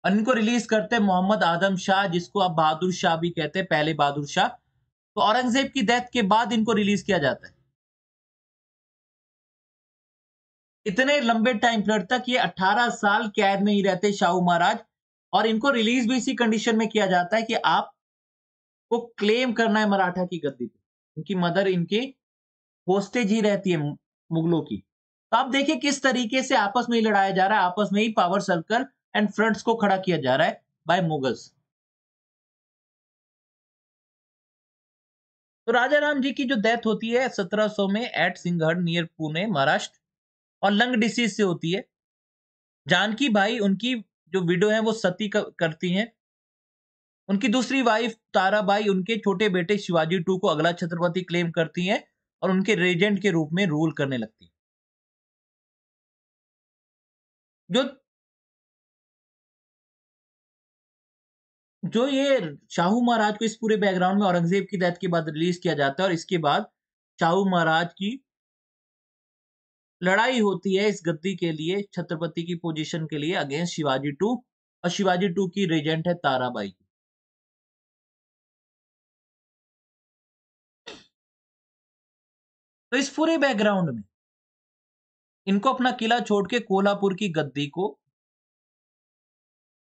और इनको रिलीज करते हैं मोहम्मद आदम शाह जिसको आप बहादुर शाह भी कहते हैं पहले बहादुर शाह तो औरंगजेब की डेथ के बाद इनको रिलीज किया जाता है इतने लंबे टाइम पीरियड तक ये 18 साल कैद में ही रहते शाहू महाराज और इनको रिलीज भी इसी कंडीशन में किया जाता है कि आप को क्लेम करना है मराठा की गद्दी पे उनकी मदर इनकी होस्टेज ही रहती है मुगलों की तो आप देखिए किस तरीके से आपस में ही लड़ाया जा रहा है आपस में ही पावर सर्कल एंड फ्रंट्स को खड़ा किया जा रहा है बाय मुगल्स तो राजा राम जी की जो डेथ होती है 1700 में एट सिंघड़ नियर पुणे महाराष्ट्र और लंग डिसीज से होती है जानकी भाई उनकी जो विडो है वो सती करती हैं उनकी दूसरी वाइफ ताराबाई उनके छोटे बेटे शिवाजी टू को अगला छत्रपति क्लेम करती हैं और उनके रेजेंट के रूप में रूल करने लगती है जो जो ये शाहू महाराज को इस पूरे बैकग्राउंड में औरंगजेब की डेथ के बाद रिलीज किया जाता है और इसके बाद शाहू महाराज की लड़ाई होती है इस गद्दी के लिए छत्रपति की पोजीशन के लिए अगेंस्ट शिवाजी टू और शिवाजी टू की रेजेंट है ताराबाई तो इस पूरे बैकग्राउंड में इनको अपना किला छोड़ के कोल्हापुर की गद्दी को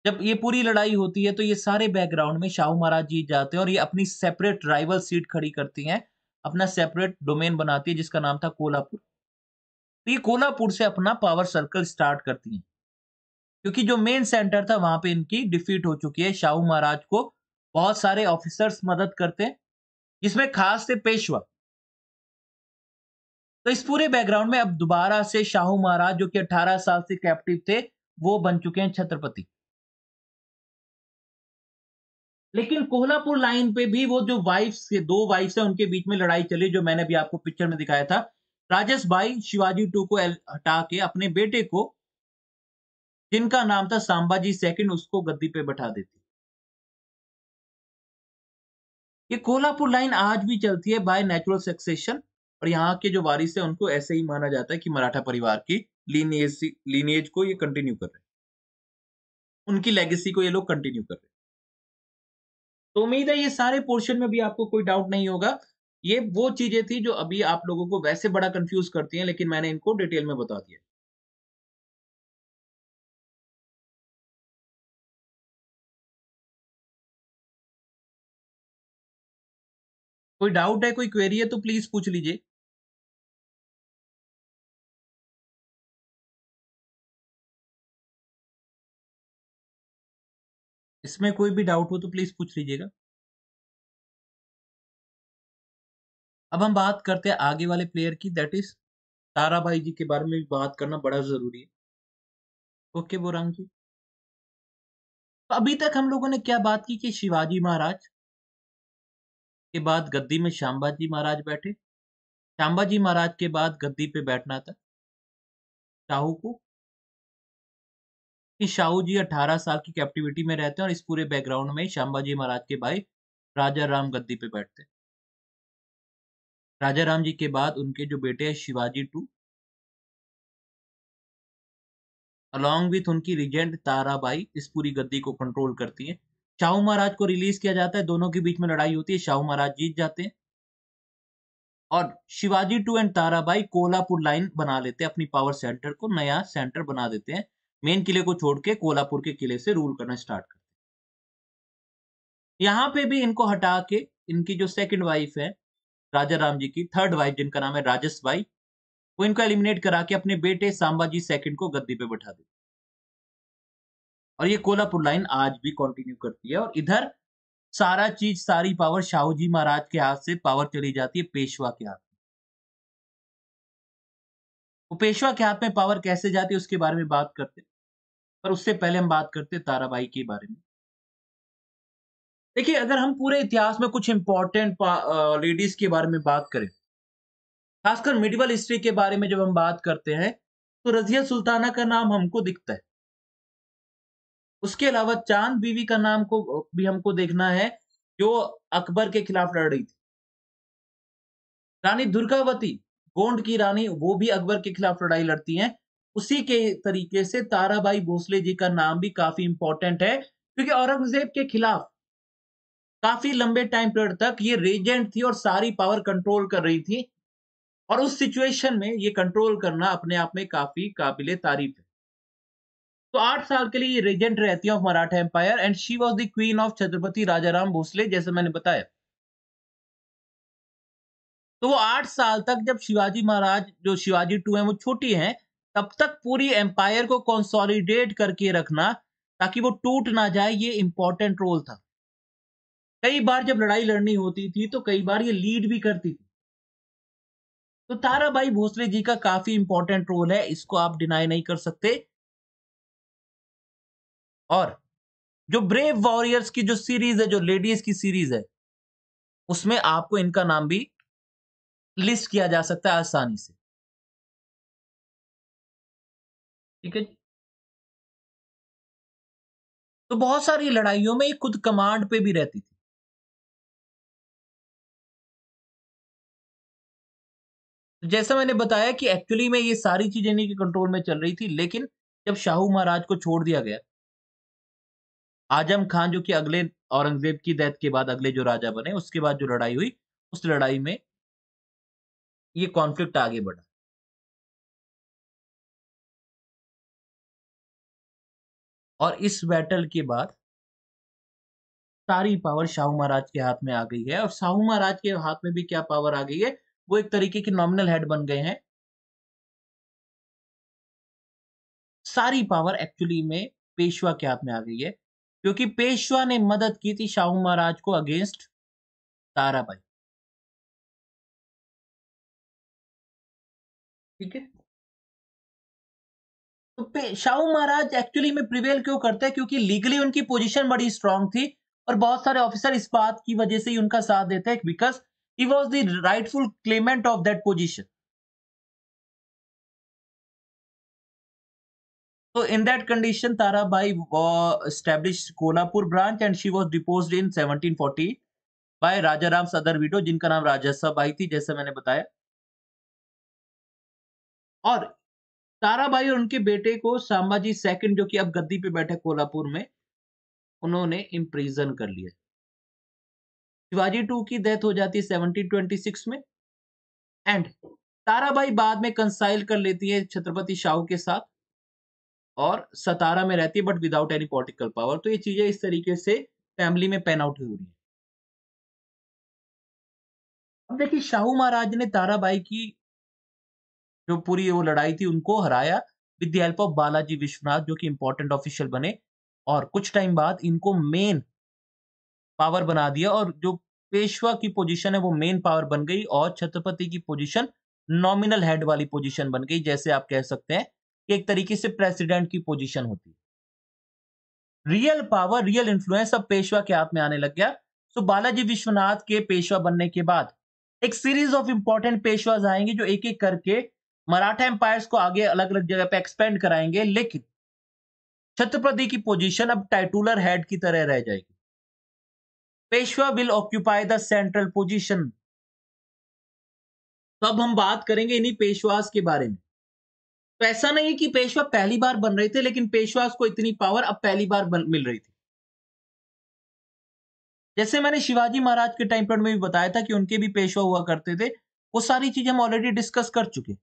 जब ये पूरी लड़ाई होती है तो ये सारे बैकग्राउंड में शाहू महाराज जीत जाते हैं और ये अपनी सेपरेट राइवल सीट खड़ी करती हैं अपना सेपरेट डोमेन बनाती है जिसका नाम था कोल्हापुर तो ये कोल्हापुर से अपना पावर सर्कल स्टार्ट करती हैं क्योंकि जो मेन सेंटर था वहां पे इनकी डिफीट हो चुकी है शाहू महाराज को बहुत सारे ऑफिसर्स मदद करते हैं जिसमें खास थे पेशवा तो इस पूरे बैकग्राउंड में अब दोबारा से शाहू महाराज जो कि 18 साल से कैप्टिव थे वो बन चुके हैं छत्रपति लेकिन कोहलापुर लाइन पे भी वो जो वाइफ्स के दो वाइफ्स है उनके बीच में लड़ाई चली जो मैंने भी आपको पिक्चर में दिखाया था राजेश भाई शिवाजी टू को हटा के अपने बेटे को जिनका नाम था सांबाजी सेकंड उसको गद्दी पे बैठा देती ये कोल्हापुर लाइन आज भी चलती है बाय नेचुरल सक्सेशन और यहाँ के जो वारिस है उनको ऐसे ही माना जाता है कि मराठा परिवार की लीनियज को ये कंटिन्यू कर रहे हैं उनकी लेगेसी को ये लोग कंटिन्यू कर रहे हैं तो उम्मीद है ये सारे पोर्शन में भी आपको कोई डाउट नहीं होगा ये वो चीजें थी जो अभी आप लोगों को वैसे बड़ा कंफ्यूज करती हैं लेकिन मैंने इनको डिटेल में बता दिया कोई डाउट है कोई क्वेरी है तो प्लीज पूछ लीजिए इसमें कोई भी डाउट हो तो प्लीज पूछ लीजिएगा अब हम बात करते हैं आगे वाले प्लेयर की दैट इज तारा भाई जी के बारे में भी बात करना बड़ा जरूरी है ओके बोरांग जी तो अभी तक हम लोगों ने क्या बात की कि शिवाजी महाराज के बाद गद्दी में श्यामबाजी महाराज बैठे श्यामबाजी महाराज के बाद गद्दी पे बैठना था शाहू को कि शाहू जी अठारह साल की कैप्टिविटी में रहते हैं और इस पूरे बैकग्राउंड में श्यामबाजी महाराज के भाई राजा राम गद्दी पे बैठते हैं राजा राम जी के बाद उनके जो बेटे हैं शिवाजी टू अलॉन्ग विथ उनकी रिजेंट ताराबाई इस पूरी गद्दी को कंट्रोल करती है शाहू महाराज को रिलीज किया जाता है दोनों के बीच में लड़ाई होती है शाहू महाराज जीत जाते हैं और Shivaji two and Tarabai Kolhapur line बना लेते हैं अपनी पावर सेंटर को नया सेंटर बना देते हैं मेन किले को छोड़ के कोल्हापुर के किले से रूल करना स्टार्ट करते यहाँ पे भी इनको हटा के इनकी जो सेकंड वाइफ है राजा राम जी की थर्ड वाइफ जिनका नाम है राजस बाई वो इनको एलिमिनेट करा के अपने बेटे सांबाजी सेकंड को गद्दी पे बैठा दे और ये कोल्हापुर लाइन आज भी कंटिन्यू करती है और इधर सारा चीज सारी पावर शाहू जी महाराज के हाथ से पावर चली जाती है पेशवा के हाथ वो पेशवा के हाथ में पावर कैसे जाती है उसके बारे में बात करते हैं पर उससे पहले हम बात करते हैं ताराबाई के बारे में देखिए अगर हम पूरे इतिहास में कुछ इंपॉर्टेंट लेडीज के बारे में बात करें खासकर मिडिवल हिस्ट्री के बारे में जब हम बात करते हैं तो रजिया सुल्ताना का नाम हमको दिखता है उसके अलावा चांद बीवी का नाम को भी हमको देखना है जो अकबर के खिलाफ लड़ रही थी रानी दुर्गावती गोंड की रानी वो भी अकबर के खिलाफ लड़ाई लड़ती हैं उसी के तरीके से ताराबाई भोसले जी का नाम भी काफी इंपॉर्टेंट है क्योंकि औरंगजेब के खिलाफ काफी लंबे टाइम पीरियड तक ये रेजेंट थी और सारी पावर कंट्रोल कर रही थी और उस सिचुएशन में ये कंट्रोल करना अपने आप में काफी काबिल तारीफ है तो आठ साल के लिए ये रेजेंट रहती है of Maratha empire and she was the queen of Chhatrapati Rajaram Bhosale जैसे मैंने बताया तो वो आठ साल तक जब शिवाजी महाराज जो शिवाजी टू है वो छोटी हैं तब तक पूरी एम्पायर को कंसोलिडेट करके रखना ताकि वो टूट ना जाए ये इंपॉर्टेंट रोल था कई बार जब लड़ाई लड़नी होती थी तो कई बार ये लीड भी करती थी तो ताराबाई भोसले जी का काफी इंपॉर्टेंट रोल है इसको आप डिनाई नहीं कर सकते और जो ब्रेव वॉरियर्स की जो सीरीज है जो लेडीज की सीरीज है उसमें आपको इनका नाम भी लिस्ट किया जा सकता है आसानी से ठीक है तो बहुत सारी लड़ाइयों में खुद कमांड पे भी रहती थी जैसा मैंने बताया कि एक्चुअली में ये सारी चीजें इनके के कंट्रोल में चल रही थी लेकिन जब शाहू महाराज को छोड़ दिया गया आजम खान जो कि अगले औरंगजेब की डेथ के बाद अगले जो राजा बने उसके बाद जो लड़ाई हुई उस लड़ाई में ये कॉन्फ्लिक्ट आगे बढ़ा और इस बैटल के बाद सारी पावर शाहू महाराज के हाथ में आ गई है और शाहू महाराज के हाथ में भी क्या पावर आ गई है वो एक तरीके के नॉमिनल हेड बन गए हैं सारी पावर एक्चुअली में पेशवा के हाथ में आ गई है क्योंकि पेशवा ने मदद की थी शाहू महाराज को अगेंस्ट ताराबाई ठीक है पे शाहू महाराज एक्चुअली में प्रिवेल क्यों करते हैं क्योंकि लीगली उनकी पोजीशन बड़ी स्ट्रांग थी और बहुत सारे ऑफिसर इस बात की वजह से ही उनका साथ देते हैं because he was the rightful claimant of that position तो in that So in establish Kolhapur branch and she was deposed in seventeen forty by Raja Ram सदर विडो जिनका नाम राजसा बाई थी जैसे मैंने बताया और ताराबाई और उनके बेटे को सांबाजी सेकंड जो कि अब गद्दी पे बैठे कोल्हापुर में उन्होंने इम्प्रीजन कर लिया शिवाजी टू की डेथ हो जाती है 1726 में एंड ताराबाई बाद में कंसाइल कर लेती है छत्रपति शाहू के साथ और सतारा में रहती है but without any political power तो ये चीजें इस तरीके से फैमिली में पैन आउट हो रही है अब देखिए शाहू महाराज ने ताराबाई की जो पूरी वो लड़ाई थी उनको हराया with the help of Balaji Vishwanath जो कि इंपॉर्टेंट ऑफिशियल बने और कुछ टाइम बाद इनको मेन पावर बना दिया और जो पेशवा की पोजीशन है वो मेन पावर बन गई और छत्रपति की पोजीशन नॉमिनल हेड वाली पोजीशन बन गई जैसे आप कह सकते हैं कि एक तरीके से प्रेसिडेंट की पोजीशन होती है रियल पावर रियल इन्फ्लुएंस अब पेशवा के हाथ में आने लग गया सो बालाजी विश्वनाथ के पेशवा बनने के बाद एक सीरीज ऑफ इंपॉर्टेंट पेशवाज आएंगे जो एक एक करके मराठा एम्पायर्स को आगे अलग अलग जगह पे एक्सपेंड कराएंगे लेकिन छत्रपति की पोजीशन अब टाइटुलर हेड की तरह रह जाएगी Peshwa will occupy the central position तो अब हम बात करेंगे इन्हीं पेशवास के बारे में तो ऐसा नहीं कि पेशवा पहली बार बन रहे थे लेकिन पेशवास को इतनी पावर अब पहली बार बन, मिल रही थी जैसे मैंने शिवाजी महाराज के टाइम पर में भी बताया था कि उनके भी पेशवा हुआ करते थे वो सारी चीजें हम ऑलरेडी डिस्कस कर चुके हैं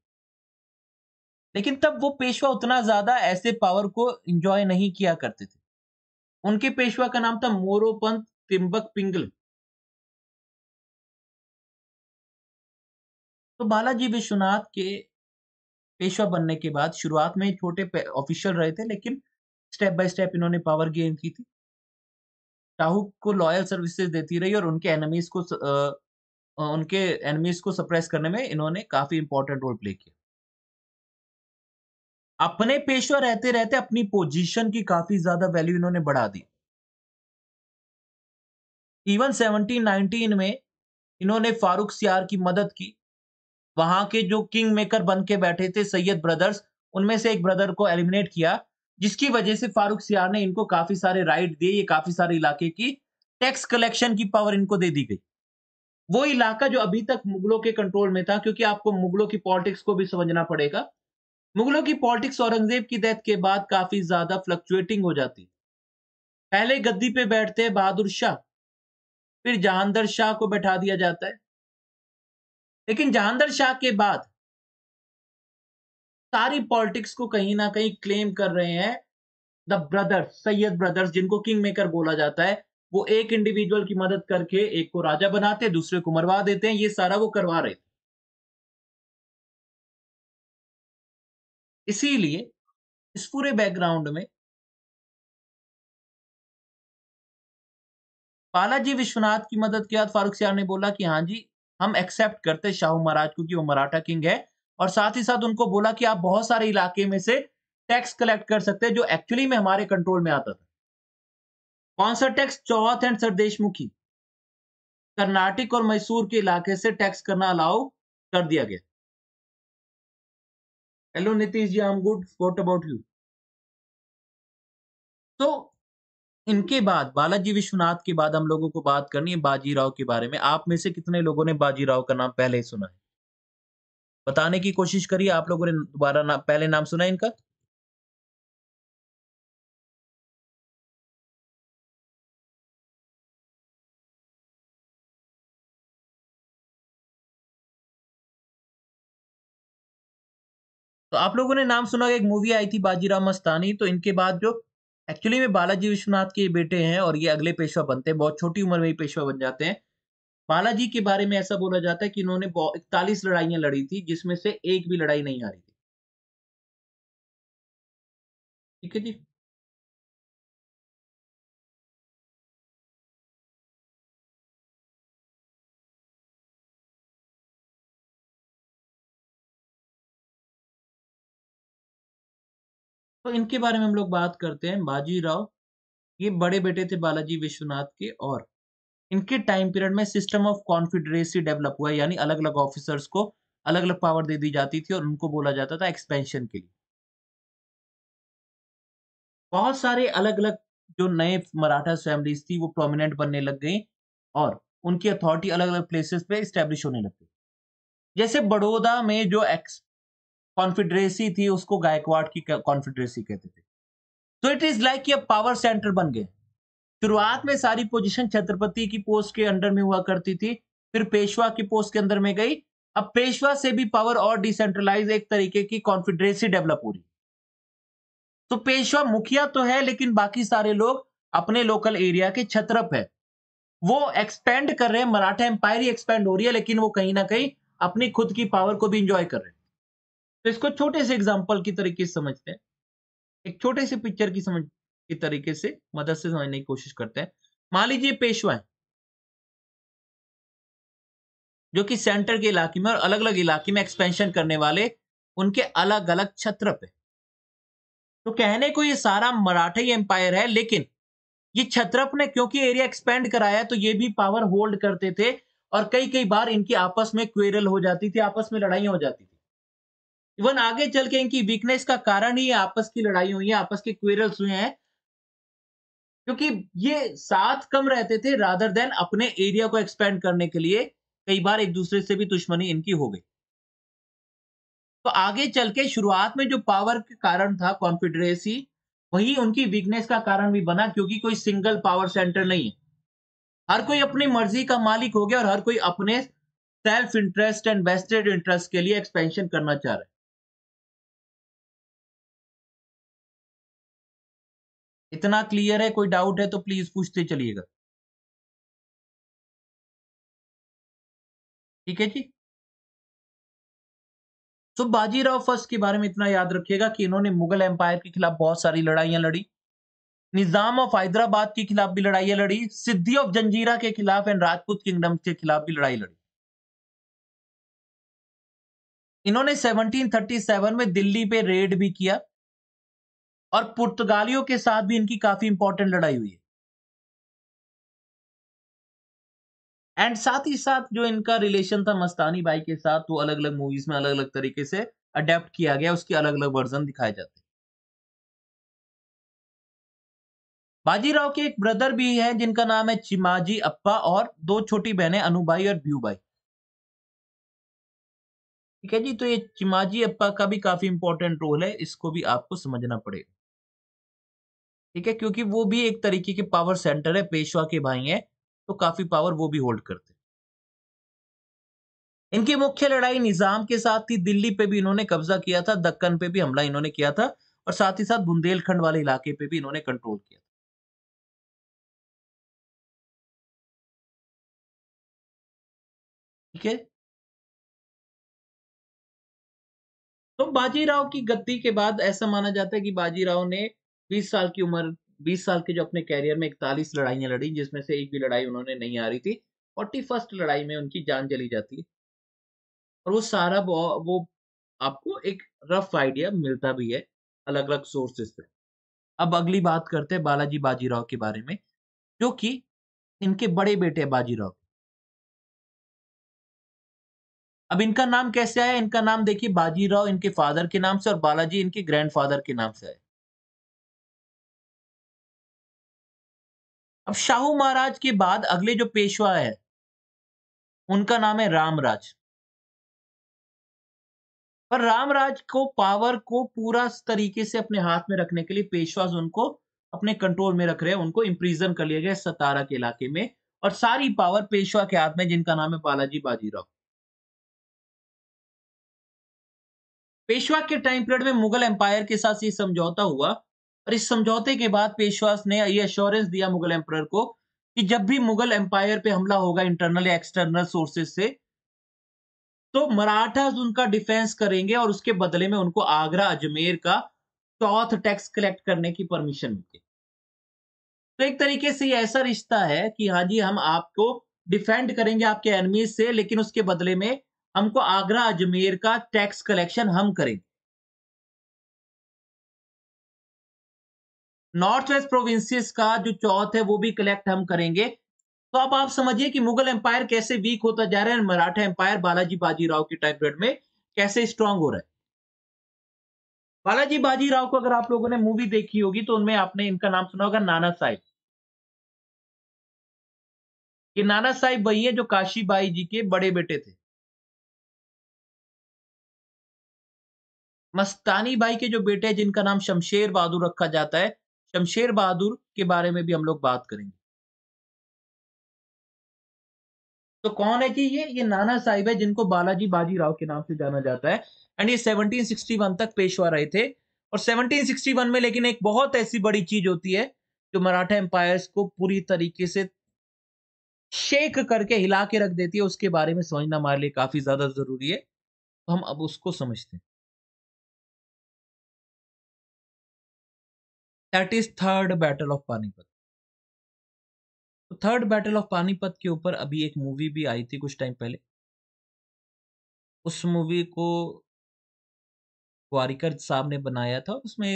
लेकिन तब वो पेशवा उतना ज्यादा ऐसे पावर को इंजॉय नहीं किया करते थे उनके पेशवा का नाम था मोरोपंत तिम्बक पिंगल तो बालाजी विश्वनाथ के पेशवा बनने के बाद शुरुआत में छोटे ऑफिशियल रहे थे लेकिन स्टेप बाय स्टेप इन्होंने पावर गेन की थी शाहू को लॉयल सर्विसेज देती रही और उनके एनिमीज को उनके एनिमीज को सप्रेस करने में इन्होंने काफी इंपॉर्टेंट रोल प्ले किया अपने पेशवा रहते रहते अपनी पोजीशन की काफी ज्यादा वैल्यू इन्होंने बढ़ा दी इवन 1719 में इन्होंने फारूक सियार की मदद की वहां के जो किंग मेकर बन के बैठे थे सैयद ब्रदर्स उनमें से एक ब्रदर को एलिमिनेट किया जिसकी वजह से फारूक सियार ने इनको काफी सारे राइट दिए ये काफी सारे इलाके की टैक्स कलेक्शन की पावर इनको दे दी गई वो इलाका जो अभी तक मुगलों के कंट्रोल में था क्योंकि आपको मुगलों की पॉलिटिक्स को भी समझना पड़ेगा मुगलों की पॉलिटिक्स औरंगजेब की डेथ के बाद काफी ज्यादा फ्लक्चुएटिंग हो जाती पहले गद्दी पे बैठते बहादुर शाह फिर जहांदर शाह को बैठा दिया जाता है लेकिन जहांदर शाह के बाद सारी पॉलिटिक्स को कहीं ना कहीं क्लेम कर रहे हैं द ब्रदर्स सैयद ब्रदर्स जिनको किंग मेकर बोला जाता है वो एक इंडिविजुअल की मदद करके एक को राजा बनाते दूसरे को मरवा देते हैं ये सारा वो करवा रहे थे इसीलिए इस पूरे बैकग्राउंड में बालाजी विश्वनाथ की मदद के बाद तो फारूक सियार ने बोला कि हाँ जी हम एक्सेप्ट करते शाहू महाराज को कि वो मराठा किंग है और साथ ही साथ उनको बोला कि आप बहुत सारे इलाके में से टैक्स कलेक्ट कर सकते हैं जो एक्चुअली में हमारे कंट्रोल में आता था कौन सा टैक्स चौथ एंड देशमुखी कर्नाटक और मैसूर के इलाके से टैक्स करना अलाउ कर दिया गया hello Nitish ji I'm good what about you तो इनके बाद बालाजी विश्वनाथ के बाद हम लोगों को बात करनी है बाजीराव के बारे में आप में से कितने लोगों ने बाजीराव का नाम पहले ही सुना है बताने की कोशिश करिए आप लोगों ने दोबारा ना, पहले नाम सुना है इनका तो आप लोगों ने नाम सुना एक मूवी आई थी बाजीराव मस्तानी तो इनके बाद जो एक्चुअली में बालाजी विश्वनाथ के बेटे हैं और ये अगले पेशवा बनते हैं बहुत छोटी उम्र में ही पेशवा बन जाते हैं बालाजी के बारे में ऐसा बोला जाता है कि इन्होंने इकतालीस लड़ाइयां लड़ी थी जिसमें से एक भी लड़ाई नहीं आ रही थी ठीक है जी तो इनके बारे में हम लोग बात करते हैं बाजीराव ये बड़े बेटे थे बालाजी विश्वनाथ के और इनके टाइम पीरियड में सिस्टम ऑफ कॉन्फिडरेसी डेवलप हुआ यानी अलग अलग ऑफिसर्स को अलग अलग पावर दे दी जाती थी और उनको बोला जाता था एक्सपेंशन के लिए बहुत सारे अलग अलग जो नए मराठा फैमिलीज थी वो प्रोमिनेंट बनने लग गई और उनकी अथॉरिटी अलग अलग प्लेसेस पे स्टेब्लिश होने लग गई जैसे बड़ौदा में जो एक्स कॉन्फिडरेसी थी उसको गायकवाड़ की कॉन्फिड्रेसी कहते थे तो इट इज लाइक ये पावर सेंटर बन गए शुरुआत में सारी पोजीशन छत्रपति की पोस्ट के अंडर में हुआ करती थी फिर पेशवा की पोस्ट के अंदर में गई अब पेशवा से भी पावर और डिसेंट्रलाइज एक तरीके की कॉन्फिड्रेसी डेवलप हो रही तो पेशवा मुखिया तो है लेकिन बाकी सारे लोग अपने लोकल एरिया के छत्रप है वो एक्सपेंड कर रहे हैं मराठा एम्पायर ही एक्सपेंड हो रही है लेकिन वो कहीं ना कहीं अपनी खुद की पावर को भी इंजॉय कर रहे हैं तो इसको छोटे से एग्जाम्पल की तरीके से समझते हैं एक छोटे से पिक्चर की समझ की तरीके से मदद से समझने की कोशिश करते हैं मान लीजिए पेशवा है जो कि सेंटर के इलाके में और अलग अलग इलाके में एक्सपेंशन करने वाले उनके अलग अलग छत्र पे तो कहने को ये सारा मराठा एम्पायर है लेकिन ये छत्रप ने क्योंकि एरिया एक्सपेंड कराया तो ये भी पावर होल्ड करते थे और कई कई बार इनकी आपस में क्वेरल हो जाती थी आपस में लड़ाई हो जाती थी इवन आगे चल के इनकी वीकनेस का कारण ही आपस की लड़ाई हुई है आपस के क्वेरल्स हुए हैं क्योंकि ये साथ कम रहते थे राधर देन अपने एरिया को एक्सपेंड करने के लिए कई बार एक दूसरे से भी दुश्मनी इनकी हो गई तो आगे चल के शुरुआत में जो पावर के कारण था कॉन्फिडरेसी वही उनकी वीकनेस का कारण भी बना क्योंकि कोई सिंगल पावर सेंटर नहीं है हर कोई अपनी मर्जी का मालिक हो गया और हर कोई अपने self interest and vested interest के लिए एक्सपेंशन करना चाह रहा है इतना क्लियर है कोई डाउट है तो प्लीज पूछते चलिएगा ठीक है जी तो बाजीराव फर्स्ट के बारे में इतना याद रखिएगा कि इन्होंने मुगल एम्पायर के खिलाफ बहुत सारी लड़ाइयां लड़ी निजाम ऑफ हैदराबाद के खिलाफ भी लड़ाइयां लड़ी सिद्धि ऑफ जंजीरा के खिलाफ एंड राजपूत किंगडम के खिलाफ भी लड़ाई लड़ी इन्होंने 1737 में दिल्ली पे रेड भी किया और पुर्तगालियों के साथ भी इनकी काफी इंपॉर्टेंट लड़ाई हुई है एंड साथ ही साथ जो इनका रिलेशन था मस्तानी भाई के साथ वो तो अलग अलग मूवीज में अलग अलग तरीके से अडेप्ट किया गया उसके अलग अलग वर्जन दिखाए जाते हैं बाजीराव के एक ब्रदर भी हैं जिनका नाम है चिमाजी अप्पा और दो छोटी बहनें अनुबाई और भ्यूबाई ठीक है जी तो ये चिमाजी अप्पा का भी काफी इंपॉर्टेंट रोल है इसको भी आपको समझना पड़ेगा ठीक है क्योंकि वो भी एक तरीके के पावर सेंटर है पेशवा के भाई हैं तो काफी पावर वो भी होल्ड करते इनकी मुख्य लड़ाई निजाम के साथ थी दिल्ली पे भी इन्होंने कब्जा किया था दक्कन पे भी हमला इन्होंने किया था और साथ ही साथ बुंदेलखंड वाले इलाके पे भी इन्होंने कंट्रोल किया था ठीक है तो बाजीराव की गद्दी के बाद ऐसा माना जाता है कि बाजीराव ने बीस साल की उम्र बीस साल के जो अपने कैरियर में इकतालीस लड़ाइयां लड़ी जिसमें से एक भी लड़ाई उन्होंने नहीं आ रही थी फोर्टी फर्स्ट लड़ाई में उनकी जान चली जाती है और वो सारा वो आपको एक रफ आइडिया मिलता भी है अलग अलग सोर्सेस पे अब अगली बात करते हैं बालाजी बाजीराव के बारे में जो कि इनके बड़े बेटे बाजीराव अब इनका नाम कैसे आया इनका नाम देखिए बाजीराव इनके फादर के नाम से और बालाजी इनके ग्रैंडफादर के नाम से आया अब शाहू महाराज के बाद अगले जो पेशवा है उनका नाम है रामराज पर रामराज को पावर को पूरा तरीके से अपने हाथ में रखने के लिए पेशवाज उनको अपने कंट्रोल में रख रहे हैं उनको इम्प्रीजन कर लिया गया सतारा के इलाके में और सारी पावर पेशवा के हाथ में जिनका नाम है बालाजी बाजीराव पेशवा के टाइम पीरियड में मुगल एम्पायर के साथ ये समझौता हुआ और इस समझौते के बाद पेशवास ने ये अश्योरेंस दिया मुगल एम्पायर को कि जब भी मुगल एम्पायर पे हमला होगा इंटरनल या एक्सटर्नल सोर्सेस से तो मराठा उनका डिफेंस करेंगे और उसके बदले में उनको आगरा अजमेर का चौथ टैक्स कलेक्ट करने की परमिशन मिलती तो एक तरीके से ये ऐसा रिश्ता है कि हाँ जी हम आपको डिफेंड करेंगे आपके एनमीज से लेकिन उसके बदले में हमको आगरा अजमेर का टैक्स कलेक्शन हम करेंगे नॉर्थ वेस्ट प्रोविंसेस का जो चौथ है वो भी कलेक्ट हम करेंगे तो अब आप समझिए कि मुगल एम्पायर कैसे वीक होता जा रहा है मराठा एम्पायर बालाजी बाजीराव के टाइम पीरियड में कैसे स्ट्रांग हो रहा है बालाजी बाजीराव को अगर आप लोगों ने मूवी देखी होगी तो उनमें आपने इनका नाम सुना होगा नाना साहिब ये नाना साहिब वही है जो काशीबाई जी के बड़े बेटे थे मस्तानी बाई के जो बेटे हैं जिनका नाम शमशेर बहादुर रखा जाता है शमशेर बहादुर के बारे में भी हम लोग बात करेंगे तो कौन है जी ये ये नाना साहिब है जिनको बालाजी बाजीराव के नाम से जाना जाता है एंड ये 1761 तक पेशवा रहे थे और 1761 में लेकिन एक बहुत ऐसी बड़ी चीज होती है जो मराठा एम्पायर को पूरी तरीके से शेक करके हिला के रख देती है उसके बारे में समझना हमारे लिए काफी ज्यादा जरूरी है तो हम अब उसको समझते हैं that is third battle of Panipat तो थर्ड बैटल ऑफ पानीपत के ऊपर अभी एक मूवी भी आई थी कुछ टाइम पहले उस मूवी को वारिकर साहब ने बनाया था उसमें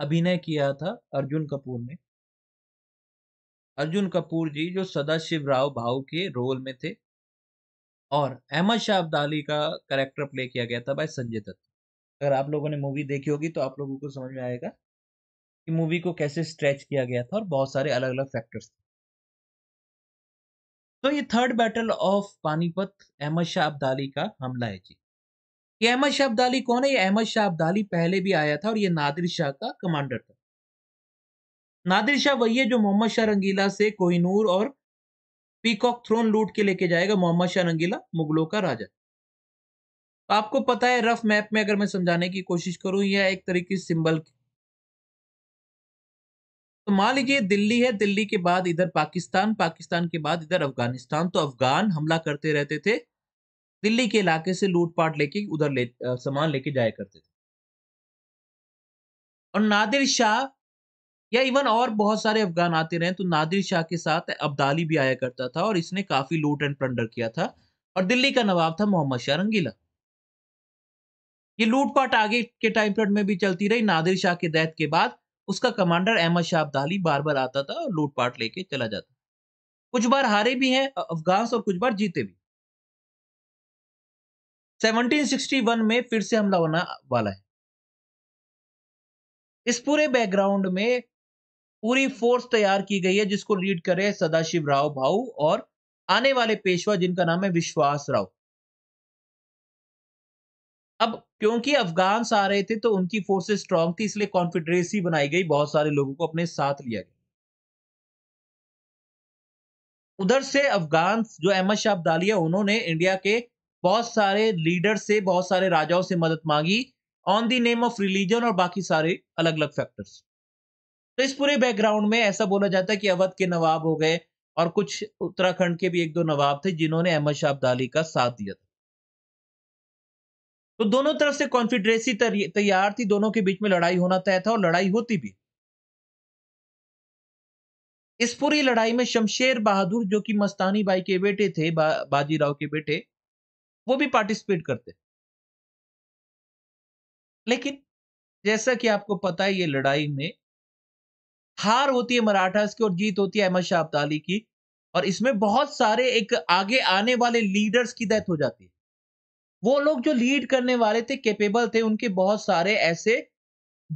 अभिनय किया था अर्जुन कपूर ने अर्जुन कपूर जी जो सदाशिव राव भाव के रोल में थे और अहमद शाह अब्दाली का करेक्टर प्ले किया गया था बाय संजय दत्त अगर आप लोगों ने मूवी देखी होगी तो आप लोगों को समझ में आएगा कि मूवी को कैसे स्ट्रेच किया गया था और बहुत सारे अलग अलग फैक्टर्स थे तो ये third battle of Panipat Ahmad Shah Abdali का हमला है जी ये अहमद शाह अब्दाली कौन है ये अहमद शाह अब्दाली पहले भी आया था और ये नादिर शाह का कमांडर था नादिर शाह वही है जो मोहम्मद शाह रंगीला से कोहिनूर और पीकॉक थ्रोन लूट के लेके जाएगा मोहम्मद शाह रंगीला मुगलों का राजा तो आपको पता है रफ मैप में अगर मैं समझाने की कोशिश करूं यह एक तरीके सिंबल तो मान लीजिए दिल्ली है दिल्ली के बाद इधर पाकिस्तान पाकिस्तान के बाद इधर अफगानिस्तान तो अफगान हमला करते रहते थे दिल्ली के इलाके से लूटपाट लेके उधर ले सामान लेके जाया करते थे और नादिर शाह या इवन और बहुत सारे अफगान आते रहे तो नादिर शाह के साथ अब्दाली भी आया करता था और इसने काफी लूट एंड प्लंडर किया था और दिल्ली का नवाब था मोहम्मद शाह रंगीला ये लूटपाट आगे के टाइम पीरियड में भी चलती रही नादिर शाह के डेथ के बाद उसका कमांडर अहमद शाह अब्दाली बार बार आता था और लूटपाट लेके चला जाता कुछ बार हारे भी हैं अफगान और कुछ बार जीते भी 1761 में फिर से हमला होना वाला है इस पूरे बैकग्राउंड में पूरी फोर्स तैयार की गई है जिसको लीड करे सदाशिव राव भाऊ और आने वाले पेशवा जिनका नाम है विश्वास राव अब क्योंकि अफगान्स आ रहे थे तो उनकी फोर्सेस स्ट्रांग थी इसलिए कॉन्फिड्रेसी बनाई गई बहुत सारे लोगों को अपने साथ लिया गया उधर से अफगान जो अहमद शाह अब्दाली है उन्होंने इंडिया के बहुत सारे लीडर से बहुत सारे राजाओं से मदद मांगी on the name of religion और बाकी सारे अलग अलग फैक्टर्स तो इस पूरे बैकग्राउंड में ऐसा बोला जाता है कि अवध के नवाब हो गए और कुछ उत्तराखंड के भी एक दो नवाब थे जिन्होंने अहमद शाह अब्दाली का साथ दिया था तो दोनों तरफ से कॉन्फिड्रेसी तैयार थी दोनों के बीच में लड़ाई होना तय था और लड़ाई होती भी इस पूरी लड़ाई में शमशेर बहादुर जो कि मस्तानी बाई के बेटे थे बा, बाजीराव के बेटे वो भी पार्टिसिपेट करते लेकिन जैसा कि आपको पता है ये लड़ाई में हार होती है मराठास की और जीत होती है अहमद शाह अब्दाली की और इसमें बहुत सारे एक आगे आने वाले लीडर्स की डेथ हो जाती है वो लोग जो लीड करने वाले थे केपेबल थे उनके बहुत सारे ऐसे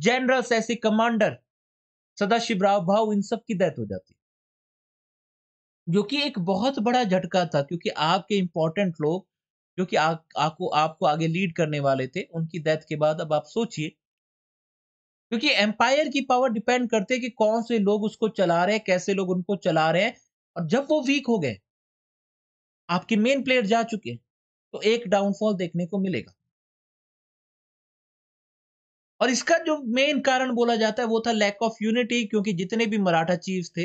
जनरल्स ऐसे कमांडर सदा शिवराव भाव इन सब की डेथ हो जाती जो कि एक बहुत बड़ा झटका था क्योंकि आपके इंपॉर्टेंट लोग जो कि आ, आपको आपको आगे लीड करने वाले थे उनकी डेथ के बाद अब आप सोचिए क्योंकि एम्पायर की पावर डिपेंड करते कि कौन से लोग उसको चला रहे हैं कैसे लोग उनको चला रहे हैं और जब वो वीक हो गए आपके मेन प्लेयर जा चुके हैं तो एक डाउनफॉल देखने को मिलेगा और इसका जो मेन कारण बोला जाता है वो था लैक ऑफ यूनिटी क्योंकि जितने भी मराठा चीफ थे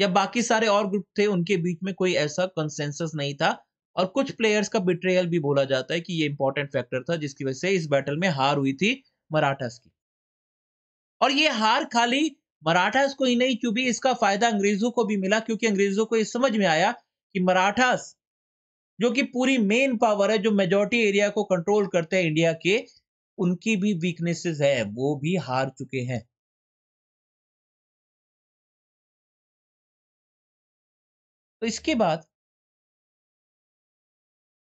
या बाकी सारे और ग्रुप थे उनके बीच में कोई ऐसा कंसेंसस नहीं था और कुछ प्लेयर्स का बिट्रेयल भी बोला जाता है कि ये इंपॉर्टेंट फैक्टर था जिसकी वजह से इस बैटल में हार हुई थी मराठास की और ये हार खाली मराठास को ही नहीं क्योंकि इसका फायदा अंग्रेजों को भी मिला क्योंकि अंग्रेजों को ये समझ में आया कि मराठास जो कि पूरी मेन पावर है जो मेजोरिटी एरिया को कंट्रोल करते हैं इंडिया के उनकी भी वीकनेसेस है वो भी हार चुके हैं तो इसके बाद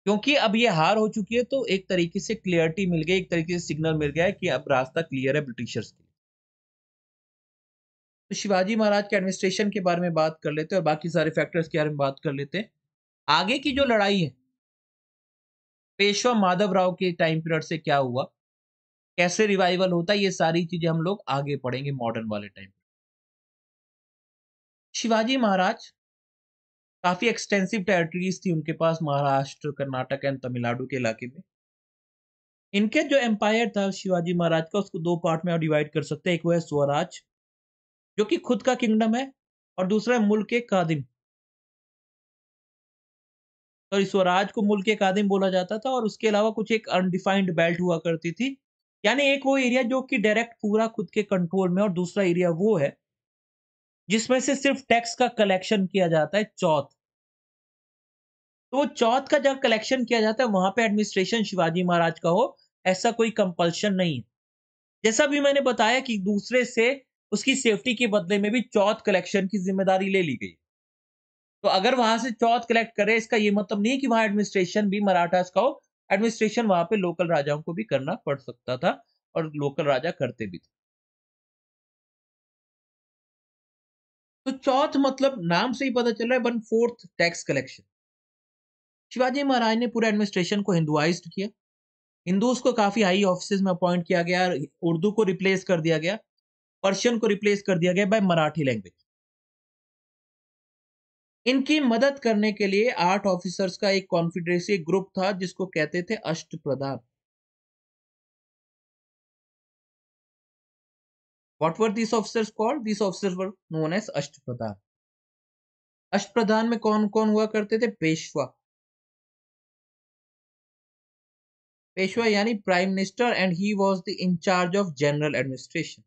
क्योंकि अब ये हार हो चुकी है तो एक तरीके से क्लियरिटी मिल गई एक तरीके से सिग्नल मिल गया है कि अब रास्ता क्लियर है ब्रिटिशर्स के तो शिवाजी महाराज के एडमिनिस्ट्रेशन के बारे में बात कर लेते हैं और बाकी सारे फैक्टर्स के बारे में बात कर लेते हैं आगे की जो लड़ाई है पेशवा माधव राव के टाइम पीरियड से क्या हुआ कैसे रिवाइवल होता है ये सारी चीजें हम लोग आगे पढ़ेंगे मॉडर्न वाले टाइम शिवाजी महाराज काफी एक्सटेंसिव टेरिटरीज थी उनके पास महाराष्ट्र कर्नाटक एंड तमिलनाडु के इलाके में इनके जो एम्पायर था शिवाजी महाराज का उसको दो पार्ट में आप डिवाइड कर सकते हैं एक वो है स्वराज जो कि खुद का किंगडम है और दूसरा है मुल्क के कादिम सॉरी स्वराज को मुल्क के कादिम बोला जाता था और उसके अलावा कुछ एक अनडिफाइंड बेल्ट हुआ करती थी यानी एक वो एरिया जो कि डायरेक्ट पूरा खुद के कंट्रोल में और दूसरा एरिया वो है जिसमें से सिर्फ टैक्स का कलेक्शन किया जाता है चौथ तो वो चौथ का जब कलेक्शन किया जाता है वहां पे एडमिनिस्ट्रेशन शिवाजी महाराज का हो ऐसा कोई कंपल्शन नहीं है जैसा भी मैंने बताया कि दूसरे से उसकी सेफ्टी के बदले में भी चौथ कलेक्शन की जिम्मेदारी ले ली गई तो अगर वहां से चौथ कलेक्ट करे इसका ये मतलब नहीं कि वहां एडमिनिस्ट्रेशन भी मराठास का हो एडमिनिस्ट्रेशन वहां पे लोकल राजाओं को भी करना पड़ सकता था और लोकल राजा करते भी थे तो चौथ मतलब नाम से ही पता चल रहा है one fourth tax collection Shivaji Maharaj ने पूरे एडमिनिस्ट्रेशन को हिंदुआइज किया हिंदूज को काफी हाई ऑफिस में अपॉइंट किया गया उर्दू को रिप्लेस कर दिया गया पर्शियन को रिप्लेस कर दिया गया बाय मराठी लैंग्वेज इनकी मदद करने के लिए आठ ऑफिसर्स का एक कॉन्फिडरेसी ग्रुप था जिसको कहते थे Ashta Pradhan what were this officers called this officers were known as Ashta Pradhan अष्ट प्रधान में कौन कौन हुआ करते थे पेशवा पेशवा यानी prime minister and he was the incharge of general administration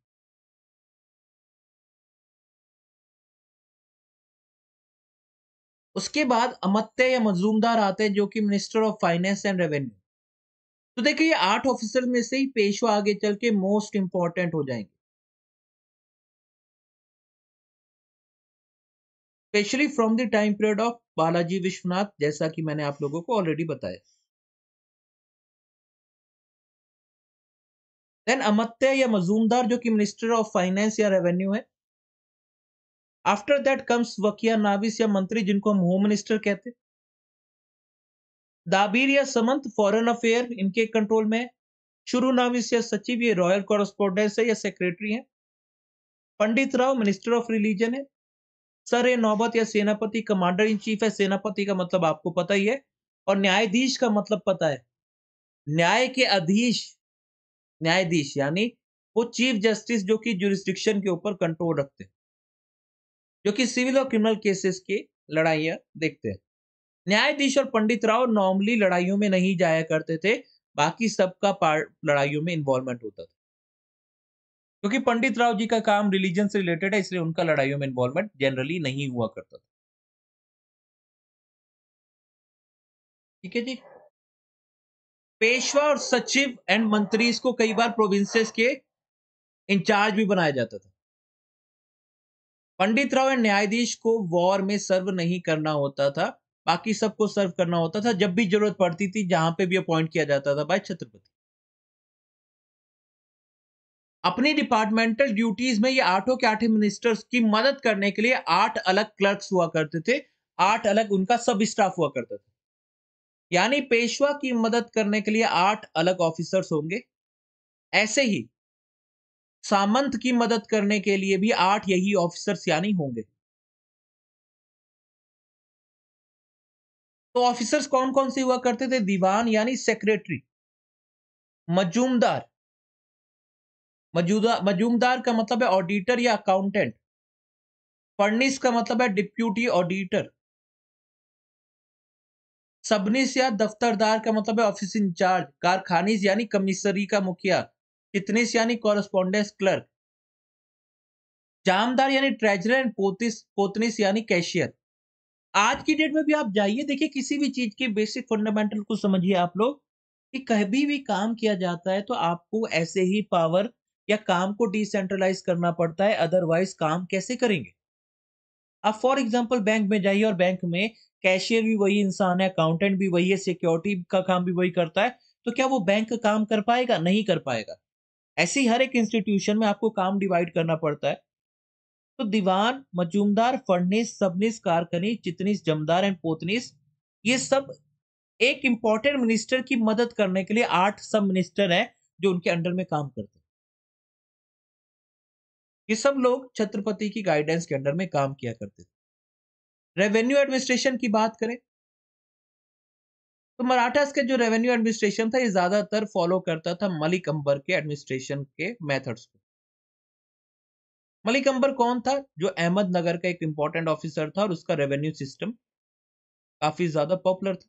उसके बाद अमत्य या मजूमदार आते हैं जो कि minister of finance and revenue तो देखिए ये आठ ऑफिसर में से ही पेशवा आगे चल के मोस्ट इंपॉर्टेंट हो जाएंगे specially from the time period of Balaji Vishwanath जैसा कि मैंने आप लोगों को ऑलरेडी बताया देन अमत्य या मजूमदार जो कि मिनिस्टर ऑफ फाइनेंस या रेवेन्यू है after that comes Waqia Navis या मंत्री जिनको हम होम मिनिस्टर कहते दाबीर या समंत फॉरेन अफेयर इनके कंट्रोल में शुरू नाविस या सचिव ये रॉयल कॉरेस्पॉन्डेंस है या सेक्रेटरी है Pandit Rao minister of religion है सर ए नौबत या सेनापति कमांडर इन चीफ है सेनापति का मतलब आपको पता ही है और न्यायाधीश का मतलब पता है न्याय के अधीश न्यायाधीश यानी वो चीफ जस्टिस जो कि जुरिस्ट्रिक्शन के ऊपर कंट्रोल रखते हैं जो कि सिविल और क्रिमिनल केसेस के लड़ाइयां देखते हैं न्यायाधीश और पंडित राव नॉर्मली लड़ाइयों में नहीं जाया करते थे बाकी सबका पार्ट लड़ाइयों में इन्वॉल्वमेंट होता था क्योंकि पंडित राव जी का काम रिलीजन से रिलेटेड है इसलिए उनका लड़ाइयों में इन्वॉल्वमेंट जनरली नहीं हुआ करता था ठीक है जी पेशवा और सचिव एंड मंत्री इसको कई बार प्रोविंसेस के इंचार्ज भी बनाया जाता था पंडित राव एंड न्यायाधीश को वॉर में सर्व नहीं करना होता था बाकी सबको सर्व करना होता था जब भी जरूरत पड़ती थी जहां पे भी अपॉइंट किया जाता था बाय छत्रपति अपनी डिपार्टमेंटल ड्यूटीज में ये आठों के आठे मिनिस्टर्स की मदद करने के लिए आठ अलग क्लर्क्स हुआ करते थे आठ अलग उनका सब स्टाफ हुआ करता था यानी पेशवा की मदद करने के लिए आठ अलग ऑफिसर्स होंगे ऐसे ही सामंत की मदद करने के लिए भी आठ यही ऑफिसर्स यानी होंगे तो ऑफिसर्स कौन कौन से हुआ करते थे दीवान यानी सेक्रेटरी मजूमदार मजूदा मजूमदार का मतलब है ऑडिटर या अकाउंटेंट फर्निस का मतलब है डिप्यूटी ऑडिटर सबनिस या दफ्तरदार का मतलब है ऑफिस इंचार्ज कारखानिस यानी कमिश्नरी का मुखिया इतनीस यानी कॉरस्पॉन्डेंस क्लर्क जामदार यानी ट्रेजर एंड पोतिस पोतनीस यानी कैशियर आज की डेट में भी आप जाइए देखिए किसी भी चीज के बेसिक फंडामेंटल को समझिए आप लोग कि कभी भी काम किया जाता है तो आपको ऐसे ही पावर या काम को डिसेंट्रलाइज करना पड़ता है अदरवाइज काम कैसे करेंगे आप फॉर एग्जाम्पल बैंक में जाइए और बैंक में कैशियर भी वही इंसान है अकाउंटेंट भी वही है सिक्योरिटी का काम भी वही करता है तो क्या वो बैंक काम कर पाएगा नहीं कर पाएगा ऐसे ही हर एक इंस्टीट्यूशन में आपको काम डिवाइड करना पड़ता है तो दीवान मजूमदार फर्निस सबनिस कारकनी चितनीस जमदार एंड पोतनीस ये सब एक इंपॉर्टेंट मिनिस्टर की मदद करने के लिए आठ सब मिनिस्टर हैं जो उनके अंडर में काम करते हैं ये सब लोग छत्रपति की गाइडेंस के अंडर में काम किया करते थे रेवेन्यू एडमिनिस्ट्रेशन की बात करें तो मराठास का जो रेवेन्यू एडमिनिस्ट्रेशन था ये ज्यादातर फॉलो करता था मलिक अंबर के एडमिनिस्ट्रेशन के मेथड्स को मलिक अंबर कौन था जो अहमदनगर का एक इंपॉर्टेंट ऑफिसर था और उसका रेवेन्यू सिस्टम काफी ज्यादा पॉपुलर था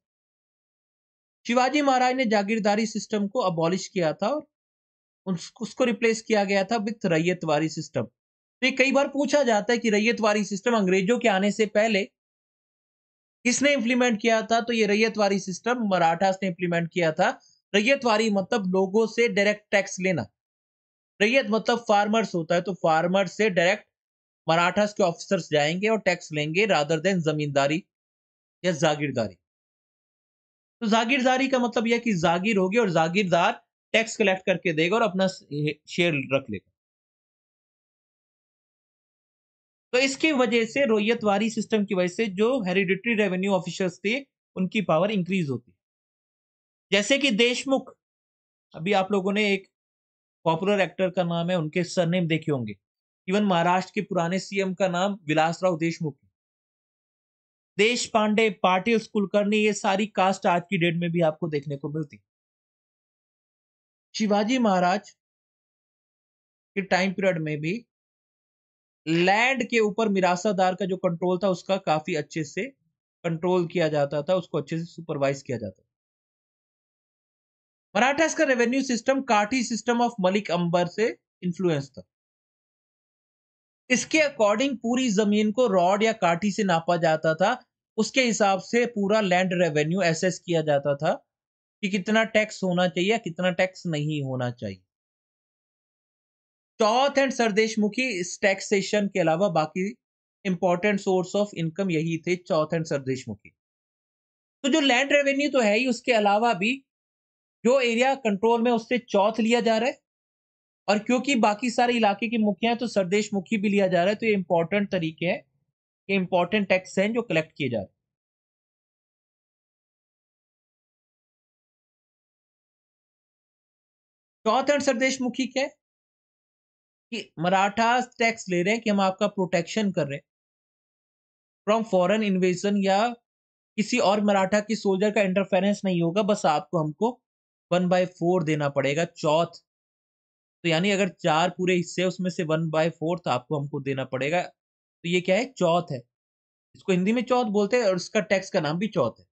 शिवाजी महाराज ने जागीरदारी सिस्टम को अबॉलिश किया था और उसको रिप्लेस किया गया था विथ रैयतवारी सिस्टम तो ये कई बार पूछा जाता है कि रैयतवारी सिस्टम अंग्रेजों के आने से पहले किसने इंप्लीमेंट किया था तो ये रैयतवारी सिस्टम मराठास ने इंप्लीमेंट किया था रैयतवारी मतलब लोगों से डायरेक्ट टैक्स लेना रैयत मतलब फार्मर्स होता है तो फार्मर से डायरेक्ट मराठास के ऑफिसर्स जाएंगे और टैक्स लेंगे रादर देन जमींदारी या जागीरदारी तो जागीरदारी का मतलब यह कि जागीर होगी और जागीरदार टैक्स कलेक्ट करके देगा और अपना शेयर रख लेगा तो इसकी वजह से वारी सिस्टम की वजह से जो हेरिडिटरी रेवेन्यू ऑफिसर्स थे उनकी पावर इंक्रीज होती जैसे कि देशमुख अभी आप लोगों ने एक पॉपुलर एक्टर का नाम है उनके सरनेम देखे होंगे इवन महाराष्ट्र के पुराने सीएम का नाम विलासराव देशमुख है देश पांडे पाटिल कुलकर्णी ये सारी कास्ट आज की डेट में भी आपको देखने को मिलती शिवाजी महाराज के टाइम पीरियड में भी लैंड के ऊपर मिरासादार का जो कंट्रोल था उसका काफी अच्छे से कंट्रोल किया जाता था उसको अच्छे से सुपरवाइज किया जाता था मराठास का revenue system Kathi system of Malik Ambar से इन्फ्लुएंस था इसके अकॉर्डिंग पूरी जमीन को रॉड या काठी से नापा जाता था उसके हिसाब से पूरा लैंड रेवेन्यू एसेस किया जाता था कि कितना टैक्स होना चाहिए कितना टैक्स नहीं होना चाहिए चौथ एंड सरदेशमुखी टैक्सेशन के अलावा बाकी इंपॉर्टेंट सोर्स ऑफ इनकम यही थे चौथ एंड सरदेशमुखी तो जो लैंड रेवेन्यू तो है ही उसके अलावा भी जो एरिया कंट्रोल में उससे चौथ लिया जा रहा है और क्योंकि बाकी सारे इलाके के मुखिया तो तो मुखी भी लिया जा रहा है तो ये इंपॉर्टेंट तरीके हैं कि इंपॉर्टेंट टैक्स हैं जो कलेक्ट किए जा रहे हैं चौथ एंड सरदेश मुखी क्या है कि मराठा टैक्स ले रहे हैं कि हम आपका प्रोटेक्शन कर रहे हैं फ्रॉम फॉरेन इन्वेजन या किसी और मराठा की सोल्जर का इंटरफेरेंस नहीं होगा बस आपको हमको वन बाय फोर देना पड़ेगा चौथ तो यानी अगर चार पूरे हिस्से उसमें से वन बाय फोर्थ आपको हमको देना पड़ेगा तो ये क्या है चौथ है इसको हिंदी में चौथ बोलते हैं और इसका टैक्स का नाम भी चौथ है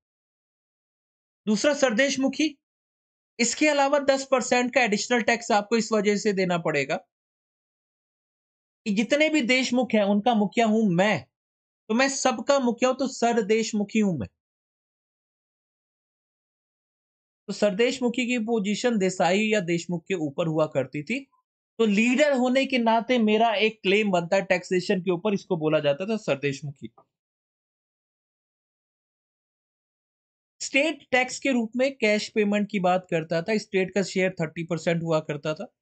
दूसरा सरदेश मुखी इसके अलावा दस परसेंट का एडिशनल टैक्स आपको इस वजह से देना पड़ेगा कि जितने भी देशमुख हैं उनका मुखिया हूं मैं तो मैं सबका मुखिया हूं तो सरदेशमुखी हूं मैं तो सरदेशमुखी की पोजीशन देसाई या देशमुख के ऊपर हुआ करती थी तो लीडर होने के नाते मेरा एक क्लेम बनता है टैक्सेशन के ऊपर इसको बोला जाता था सरदेशमुखी स्टेट टैक्स के रूप में कैश पेमेंट की बात करता था स्टेट का शेयर थर्टी परसेंट हुआ करता था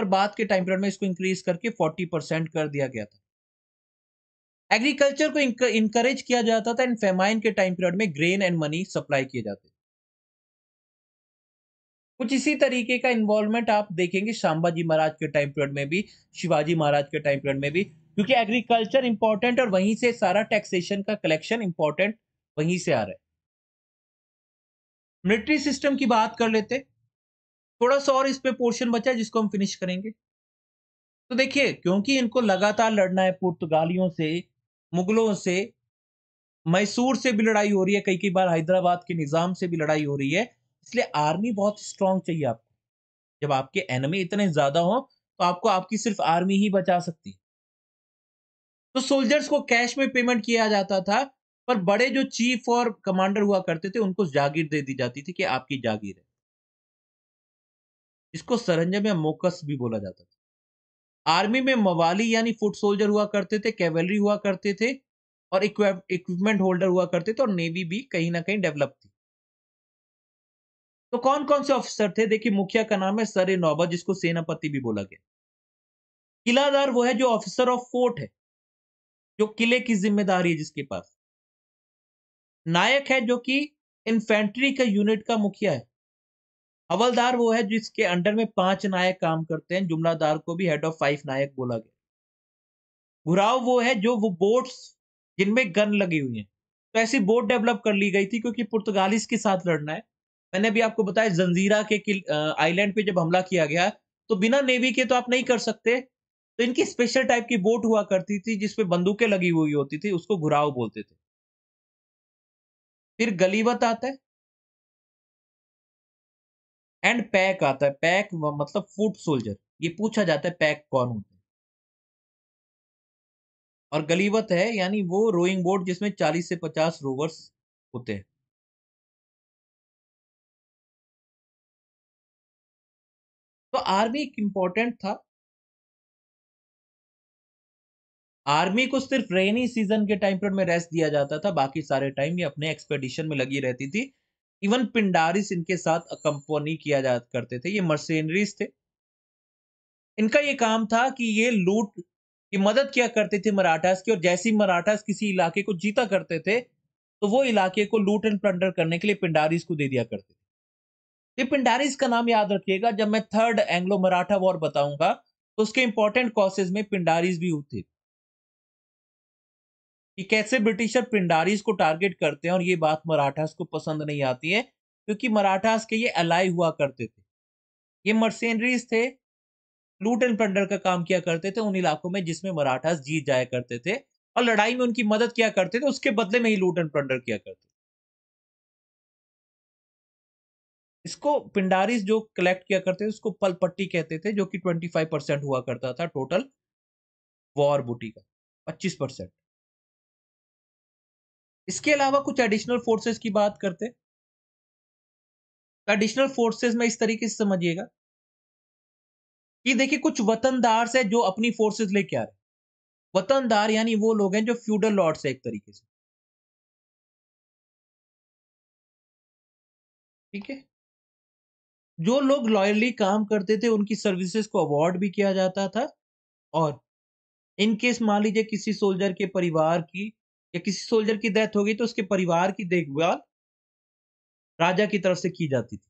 पर बाद के टाइम पीरियड में इसको इंक्रीज करके 40 परसेंट कर दिया गया था एग्रीकल्चर को इंकरेज किया जाता था एंड फेमाइन के टाइम पीरियड में ग्रेन एंड मनी सप्लाई किए जाते थे कुछ इसी तरीके का इन्वॉल्वमेंट आप देखेंगे शाम्बाजी महाराज के टाइम पीरियड में भी शिवाजी महाराज के टाइम पीरियड में भी क्योंकि एग्रीकल्चर इंपॉर्टेंट और वहीं से सारा टैक्सेशन का कलेक्शन इंपॉर्टेंट वहीं से आ रहा है मिलिट्री सिस्टम की बात कर लेते हैं थोड़ा सा और इस पे पोर्शन बचा है जिसको हम फिनिश करेंगे तो देखिए क्योंकि इनको लगातार लड़ना है पुर्तगालियों से मुगलों से मैसूर से भी लड़ाई हो रही है कई कई बार हैदराबाद के निज़ाम से भी लड़ाई हो रही है इसलिए आर्मी बहुत स्ट्रांग चाहिए आपको जब आपके एनमी इतने ज़्यादा हो तो आपको आपकी सिर्फ आर्मी ही बचा सकती है तो सोल्जर्स को कैश में पेमेंट किया जाता था पर बड़े जो चीफ और कमांडर हुआ करते थे उनको जागीर दे दी जाती थी कि आपकी जागीर है इसको सरंजम या मोकस भी बोला जाता था आर्मी में मवाली यानी फुट सोल्जर हुआ करते थे कैवलरी हुआ करते थे और इक्विपमेंट होल्डर हुआ करते थे और नेवी भी कहीं ना कहीं डेवलप थी तो कौन कौन से ऑफिसर थे देखिए मुखिया का नाम है सर ए नौबा जिसको सेनापति भी बोला गया किलादार वो है जो ऑफिसर ऑफ फोर्ट है जो किले की जिम्मेदारी है जिसके पास नायक है जो कि इन्फेंट्री का यूनिट का मुखिया है हवलदार वो है जिसके अंडर में पांच नायक काम करते हैं जुमलादार को भी हेड ऑफ फाइव नायक बोला गया घुराव वो है जो वो बोट्स जिनमें गन लगी हुई है तो ऐसी बोट डेवलप कर ली गई थी क्योंकि पुर्तगालीज के साथ लड़ना है मैंने भी आपको बताया जंजीरा के आइलैंड पे जब हमला किया गया तो बिना नेवी के तो आप नहीं कर सकते तो इनकी स्पेशल टाइप की बोट हुआ करती थी जिसपे बंदूकें लगी हुई होती थी उसको घुराव बोलते थे फिर गलीवत आता है एंड पैक आता है पैक मतलब फुट सोल्जर ये पूछा जाता है पैक कौन होता है और गलीवत है यानी वो रोइंग बोट जिसमें 40 से 50 रोवर्स होते हैं तो आर्मी एक इंपॉर्टेंट था आर्मी को सिर्फ रेनी सीजन के टाइम पीरियड में रेस्ट दिया जाता था बाकी सारे टाइम ये अपने एक्सपेडिशन में लगी रहती थी इवन पिंडारिस इनके साथ कंपनी किया जा करते थे ये मर्सेनरीज थे इनका ये काम था कि ये लूट की मदद किया करते थे मराठास की और जैसे ही मराठास किसी इलाके को जीता करते थे तो वो इलाके को लूट एंड प्लंडर करने के लिए पिंडारिस को दे दिया करते थे ये पिंडारिस का नाम याद रखिएगा जब मैं थर्ड एंग्लो मराठा वॉर बताऊंगा तो उसके इंपॉर्टेंट कॉसेज में पिंडारिस भी थे कि कैसे ब्रिटिशर पिंडारीज को टारगेट करते हैं और ये बात मराठास को पसंद नहीं आती है क्योंकि मराठास के ये अलाई हुआ करते थे ये मर्सेनरीज थे लूट एंड पंडर का काम किया करते थे उन इलाकों में जिसमें मराठास जीत जाया करते थे और लड़ाई में उनकी मदद किया करते थे उसके बदले में ही लूट एंड पंडर किया करते थे इसको पिंडारीज जो कलेक्ट किया करते थे उसको पल पट्टी कहते थे जो कि 25 परसेंट हुआ करता था टोटल वॉर बूटी का 25 परसेंट इसके अलावा कुछ एडिशनल फोर्सेस की बात करते एडिशनल फोर्सेस में इस तरीके से समझिएगा कि देखिए कुछ वतनदार है जो अपनी फोर्सेस लेके आ रहे वतनदार यानी वो लोग हैं जो फ्यूडल लॉर्ड्स है एक तरीके से ठीक है जो लोग लॉयली काम करते थे उनकी सर्विसेज को अवार्ड भी किया जाता था और इनकेस मान लीजिए किसी सोल्जर के परिवार की या किसी सोल्जर की डेथ हो गई तो उसके परिवार की देखभाल राजा की तरफ से की जाती थी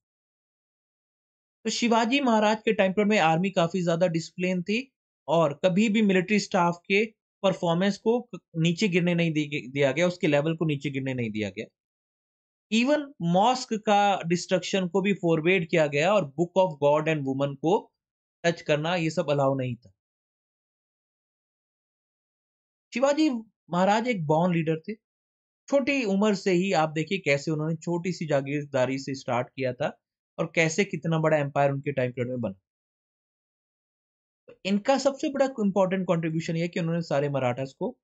तो शिवाजी महाराज के टाइम पर में आर्मी काफी ज्यादा डिसिप्लिन थी और कभी भी मिलिट्री स्टाफ के परफॉर्मेंस को नीचे गिरने नहीं दिया गया उसके लेवल को नीचे गिरने नहीं दिया गया इवन मॉस्क का डिस्ट्रक्शन को भी फॉरवेड किया गया और book of god and woman को टच करना ये सब अलाउ नहीं था शिवाजी महाराज एक बॉन्ड लीडर थे छोटी उम्र से ही आप देखिए कैसे उन्होंने छोटी सी जागीरदारी से स्टार्ट किया था और कैसे कितना बड़ा एम्पायर उनके टाइम पीरियड में बना इनका सबसे बड़ा इंपॉर्टेंट कॉन्ट्रीब्यूशन यह कि उन्होंने सारे मराठास को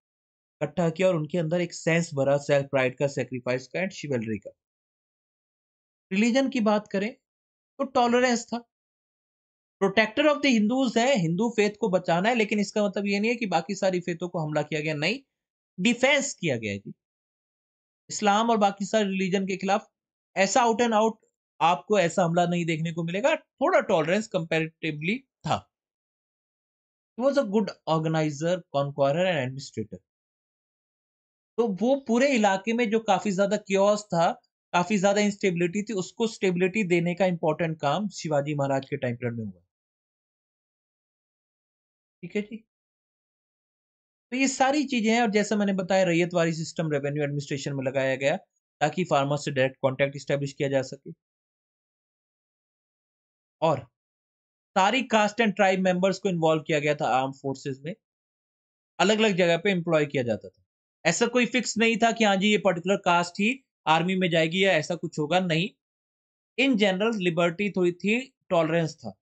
इकट्ठा किया और उनके अंदर एक सेंस भरा सेल्फ प्राइड का सेक्रीफाइस का एंड शिवलरी का रिलीजन की बात करें तो टॉलरेंस था प्रोटेक्टर ऑफ द हिंदूज है हिंदू फेथ को बचाना है लेकिन इसका मतलब ये नहीं है कि बाकी सारी फेथों को हमला किया गया नहीं डिफेंस किया गया जी इस्लाम और बाकी सारे रिलीजन के खिलाफ ऐसा आउट एंड आउट आपको ऐसा हमला नहीं देखने को मिलेगा थोड़ा टॉलरेंस कंपेरेटिवली था was a good organiser conqueror and administrator तो वो पूरे इलाके में जो काफी ज्यादा क्योस था काफी ज्यादा इंस्टेबिलिटी थी उसको स्टेबिलिटी देने का इंपॉर्टेंट काम शिवाजी महाराज के टाइम पीरियड में हुआ ठीक है जी तो ये सारी चीजें हैं और जैसे मैंने बताया रैयत वाली सिस्टम रेवेन्यू एडमिनिस्ट्रेशन में लगाया गया ताकि फार्मर से डायरेक्ट कॉन्टैक्ट स्टेब्लिश किया जा सके और सारी कास्ट एंड ट्राइब मेंबर्स को इन्वॉल्व किया गया था आर्म फोर्सेस में अलग अलग जगह पे इंप्लॉय किया जाता था ऐसा कोई फिक्स नहीं था कि हाँ जी ये पर्टिकुलर कास्ट ही आर्मी में जाएगी या ऐसा कुछ होगा नहीं इन जनरल लिबर्टी थोड़ी थी टॉलरेंस था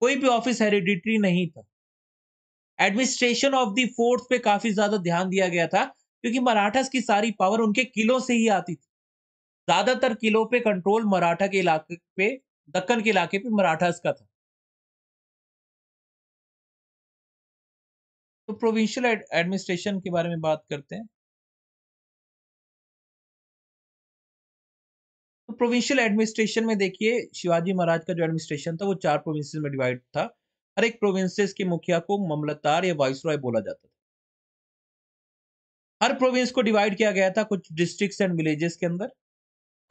कोई भी ऑफिस हेरिडिटरी नहीं था एडमिनिस्ट्रेशन ऑफ दी फोर्स पे काफी ज्यादा ध्यान दिया गया था क्योंकि मराठास की सारी पावर उनके किलों से ही आती थी ज्यादातर किलों पे कंट्रोल मराठा के इलाके पे दक्कन के इलाके पे मराठास का था तो प्रोविंशियल एडमिनिस्ट्रेशन के बारे में बात करते हैं तो प्रोविंशियल एडमिनिस्ट्रेशन में देखिए शिवाजी महाराज का जो एडमिनिस्ट्रेशन था वो चार प्रोविंसेस में डिवाइड था हर एक प्रोविंसेस के मुखिया को ममलतार या वाइसरॉय बोला जाता था हर प्रोविंस को डिवाइड किया गया था कुछ डिस्ट्रिक्ट्स एंड विलेजेस के अंदर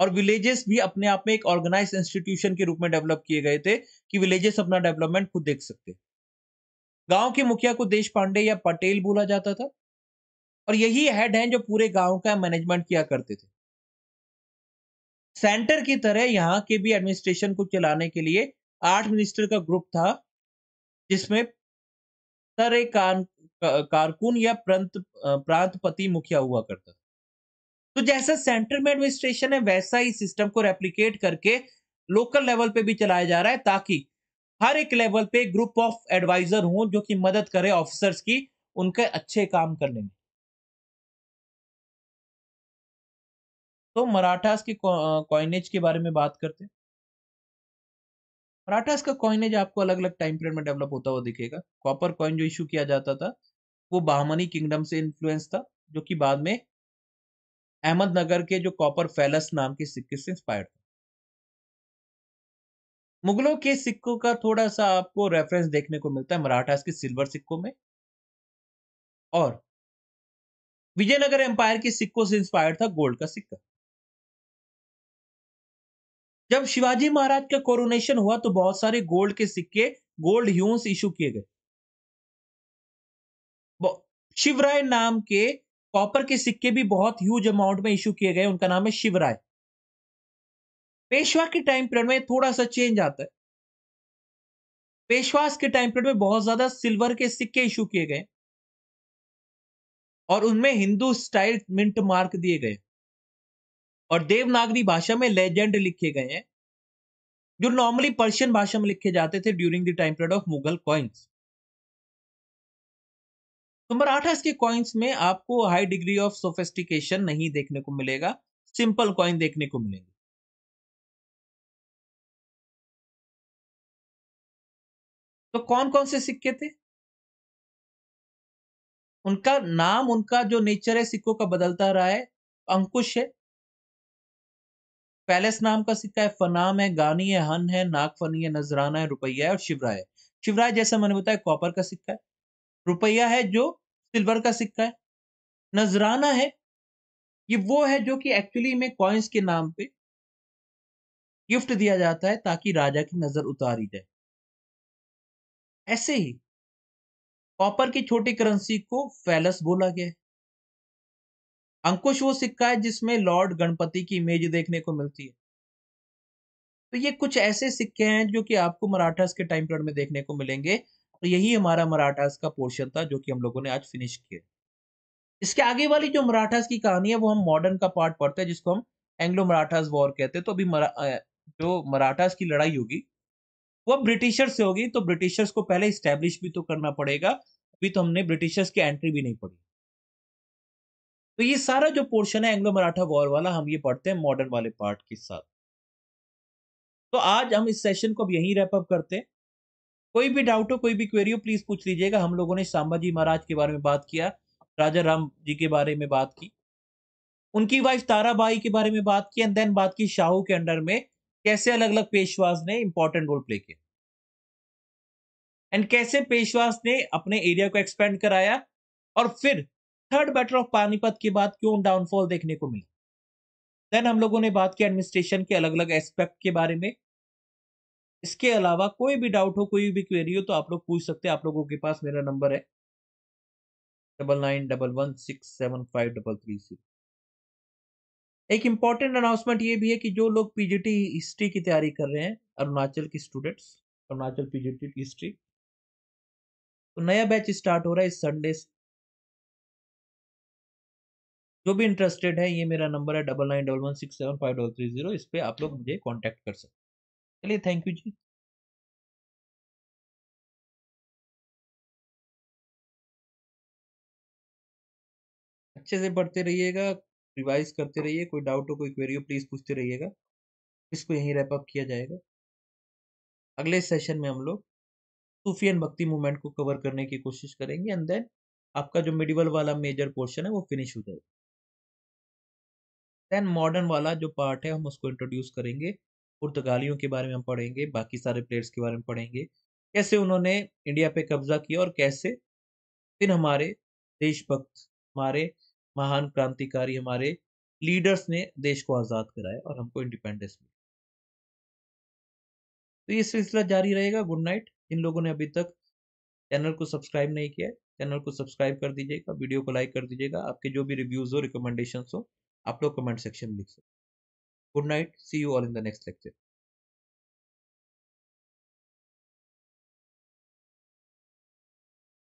और विलेजेस भी अपने आप में एक ऑर्गेनाइज इंस्टीट्यूशन के रूप में डेवलप किए गए थे कि विलेजेस अपना डेवलपमेंट खुद देख सकते गांव के मुखिया को देश पांडे या पटेल बोला जाता था और यही हेड हैं जो पूरे गांव का मैनेजमेंट किया करते थे सेंटर की तरह यहाँ के भी एडमिनिस्ट्रेशन को चलाने के लिए आठ मिनिस्टर का ग्रुप था जिसमें सर एक कार, कारकुन या प्रांत प्रांतपति मुखिया हुआ करता था तो जैसा सेंट्रल में एडमिनिस्ट्रेशन है वैसा ही सिस्टम को रेप्लीकेट करके लोकल लेवल पे भी चलाया जा रहा है ताकि हर एक लेवल पे ग्रुप ऑफ एडवाइजर हो जो कि मदद करे ऑफिसर्स की उनके अच्छे काम करने में तो मराठास के कॉइनेज के बारे में बात करते हैं पराठास का कॉइनेज आपको अलग अलग टाइम पीरियड में डेवलप होता हुआ दिखेगा कॉपर कॉइन जो इशू किया जाता था वो बाहमनी किंगडम से इन्फ्लुएंस था जो कि बाद में अहमदनगर के जो कॉपर फैलस नाम के सिक्के से इंस्पायर था मुगलों के सिक्कों का थोड़ा सा आपको रेफरेंस देखने को मिलता है मराठास के सिल्वर सिक्कों में और विजयनगर एम्पायर के सिक्कों से इंस्पायर्ड था गोल्ड का सिक्का जब शिवाजी महाराज का कोरोनेशन हुआ तो बहुत सारे गोल्ड के सिक्के गोल्ड ह्यूंस इशू किए गए शिवराय नाम के कॉपर के सिक्के भी बहुत ह्यूज अमाउंट में इशू किए गए उनका नाम है शिवराय पेशवा के टाइम पीरियड में थोड़ा सा चेंज आता है पेशवास के टाइम पीरियड में बहुत ज्यादा सिल्वर के सिक्के इशू किए गए और उनमें हिंदू स्टाइल मिंट मार्क दिए गए और देवनागरी भाषा में लेजेंड लिखे गए हैं जो नॉर्मली पर्शियन भाषा में लिखे जाते थे during the time period of Mughal coins number आठ है इसके कॉइन्स में आपको हाई डिग्री ऑफ सोफेस्टिकेशन नहीं देखने को मिलेगा सिंपल कॉइन देखने को मिलेंगे तो कौन कौन से सिक्के थे उनका नाम उनका जो नेचर है सिक्कों का बदलता रहा है अंकुश है पैलेस नाम का सिक्का है फनाम है गानी है हन है नाग फनी है नजराना है रुपया है और शिवराय है शिवराय जैसा मैंने बताया कॉपर का सिक्का है रुपया है जो सिल्वर का सिक्का है नजराना है ये वो है जो कि एक्चुअली में कॉइन्स के नाम पे गिफ्ट दिया जाता है ताकि राजा की नजर उतारी जाए ऐसे ही कॉपर की छोटी करेंसी को फैलस बोला गया है अंकुश वो सिक्का है जिसमें लॉर्ड गणपति की इमेज देखने को मिलती है तो ये कुछ ऐसे सिक्के हैं जो कि आपको मराठास के टाइम पीरियड में देखने को मिलेंगे तो यही हमारा मराठास का पोर्शन था जो कि हम लोगों ने आज फिनिश किया इसके आगे वाली जो मराठास की कहानी है वो हम मॉडर्न का पार्ट पढ़ते हैं जिसको हम एंग्लो मराठास वॉर कहते हैं तो अभी मरा, जो मराठास की लड़ाई होगी वो ब्रिटिशर्स से होगी तो ब्रिटिशर्स को पहले स्टैब्लिश भी तो करना पड़ेगा अभी तो हमने ब्रिटिशर्स की एंट्री भी नहीं पड़ी तो ये सारा जो पोर्शन है एंग्लो मराठा वॉर वाला हम ये पढ़ते हैं मॉडर्न वाले पार्ट के साथ तो आज हम इस सेशन को अब यहीं अप करते हैं कोई भी डाउट हो कोई भी क्वेरी हो प्लीज पूछ लीजिएगा हम लोगों ने सांबाजी महाराज के बारे में बात किया राजा राम जी के बारे में बात की उनकी वाइफ ताराबाई के बारे में बात की एंड देन बात की शाहू के अंडर में कैसे अलग अलग पेशवास ने इंपॉर्टेंट रोल प्ले किया एंड कैसे पेशवास ने अपने एरिया को एक्सपेंड कराया और फिर थर्ड बैटल ऑफ पानीपत के बाद क्यों डाउनफॉल देखने को मिली देन हम लोगों ने बात की एडमिनिस्ट्रेशन के अलग अलग एस्पेक्ट के बारे में इसके अलावा कोई भी डाउट हो कोई भी क्वेरी हो तो आप लोग पूछ सकते हैं आप लोगों के पास मेरा नंबर है double nine double one six seven five double three six एक इंपॉर्टेंट अनाउंसमेंट ये भी है कि जो लोग पीजीटी हिस्ट्री की तैयारी कर रहे हैं अरुणाचल के स्टूडेंट्स अरुणाचल पीजीटी हिस्ट्री तो नया बैच स्टार्ट हो रहा है इस संडे जो भी इंटरेस्टेड है ये मेरा नंबर है double nine double one six seven five double three zero इस पर आप लोग मुझे कॉन्टैक्ट कर सकते चलिए थैंक यू जी अच्छे से पढ़ते रहिएगा रिवाइज करते रहिए कोई डाउट हो कोई क्वेरी हो प्लीज़ पूछते रहिएगा इसको यहीं रैपअप किया जाएगा अगले सेशन में हम लोग सूफियन भक्ति मूवमेंट को कवर करने की कोशिश करेंगे एंड देन आपका जो मिडिवल वाला मेजर पोर्शन है वो फिनिश हो जाएगा देन मॉडर्न वाला जो पार्ट है हम उसको इंट्रोड्यूस करेंगे पुर्तगालियों के बारे में हम पढ़ेंगे बाकी सारे प्लेयर्स के बारे में पढ़ेंगे कैसे उन्होंने इंडिया पे कब्जा किया और कैसे फिर हमारे देशभक्त हमारे महान क्रांतिकारी हमारे लीडर्स ने देश को आज़ाद कराया और हमको इंडिपेंडेंस मिला तो ये सिलसिला जारी रहेगा गुड नाइट इन लोगों ने अभी तक चैनल को सब्सक्राइब नहीं किया है चैनल को सब्सक्राइब कर दीजिएगा वीडियो को लाइक कर दीजिएगा आपके जो भी रिव्यूज़ हो रिकमेंडेशन हो आप लोग कमेंट सेक्शन में लिख सकते good night see you all in the next lecture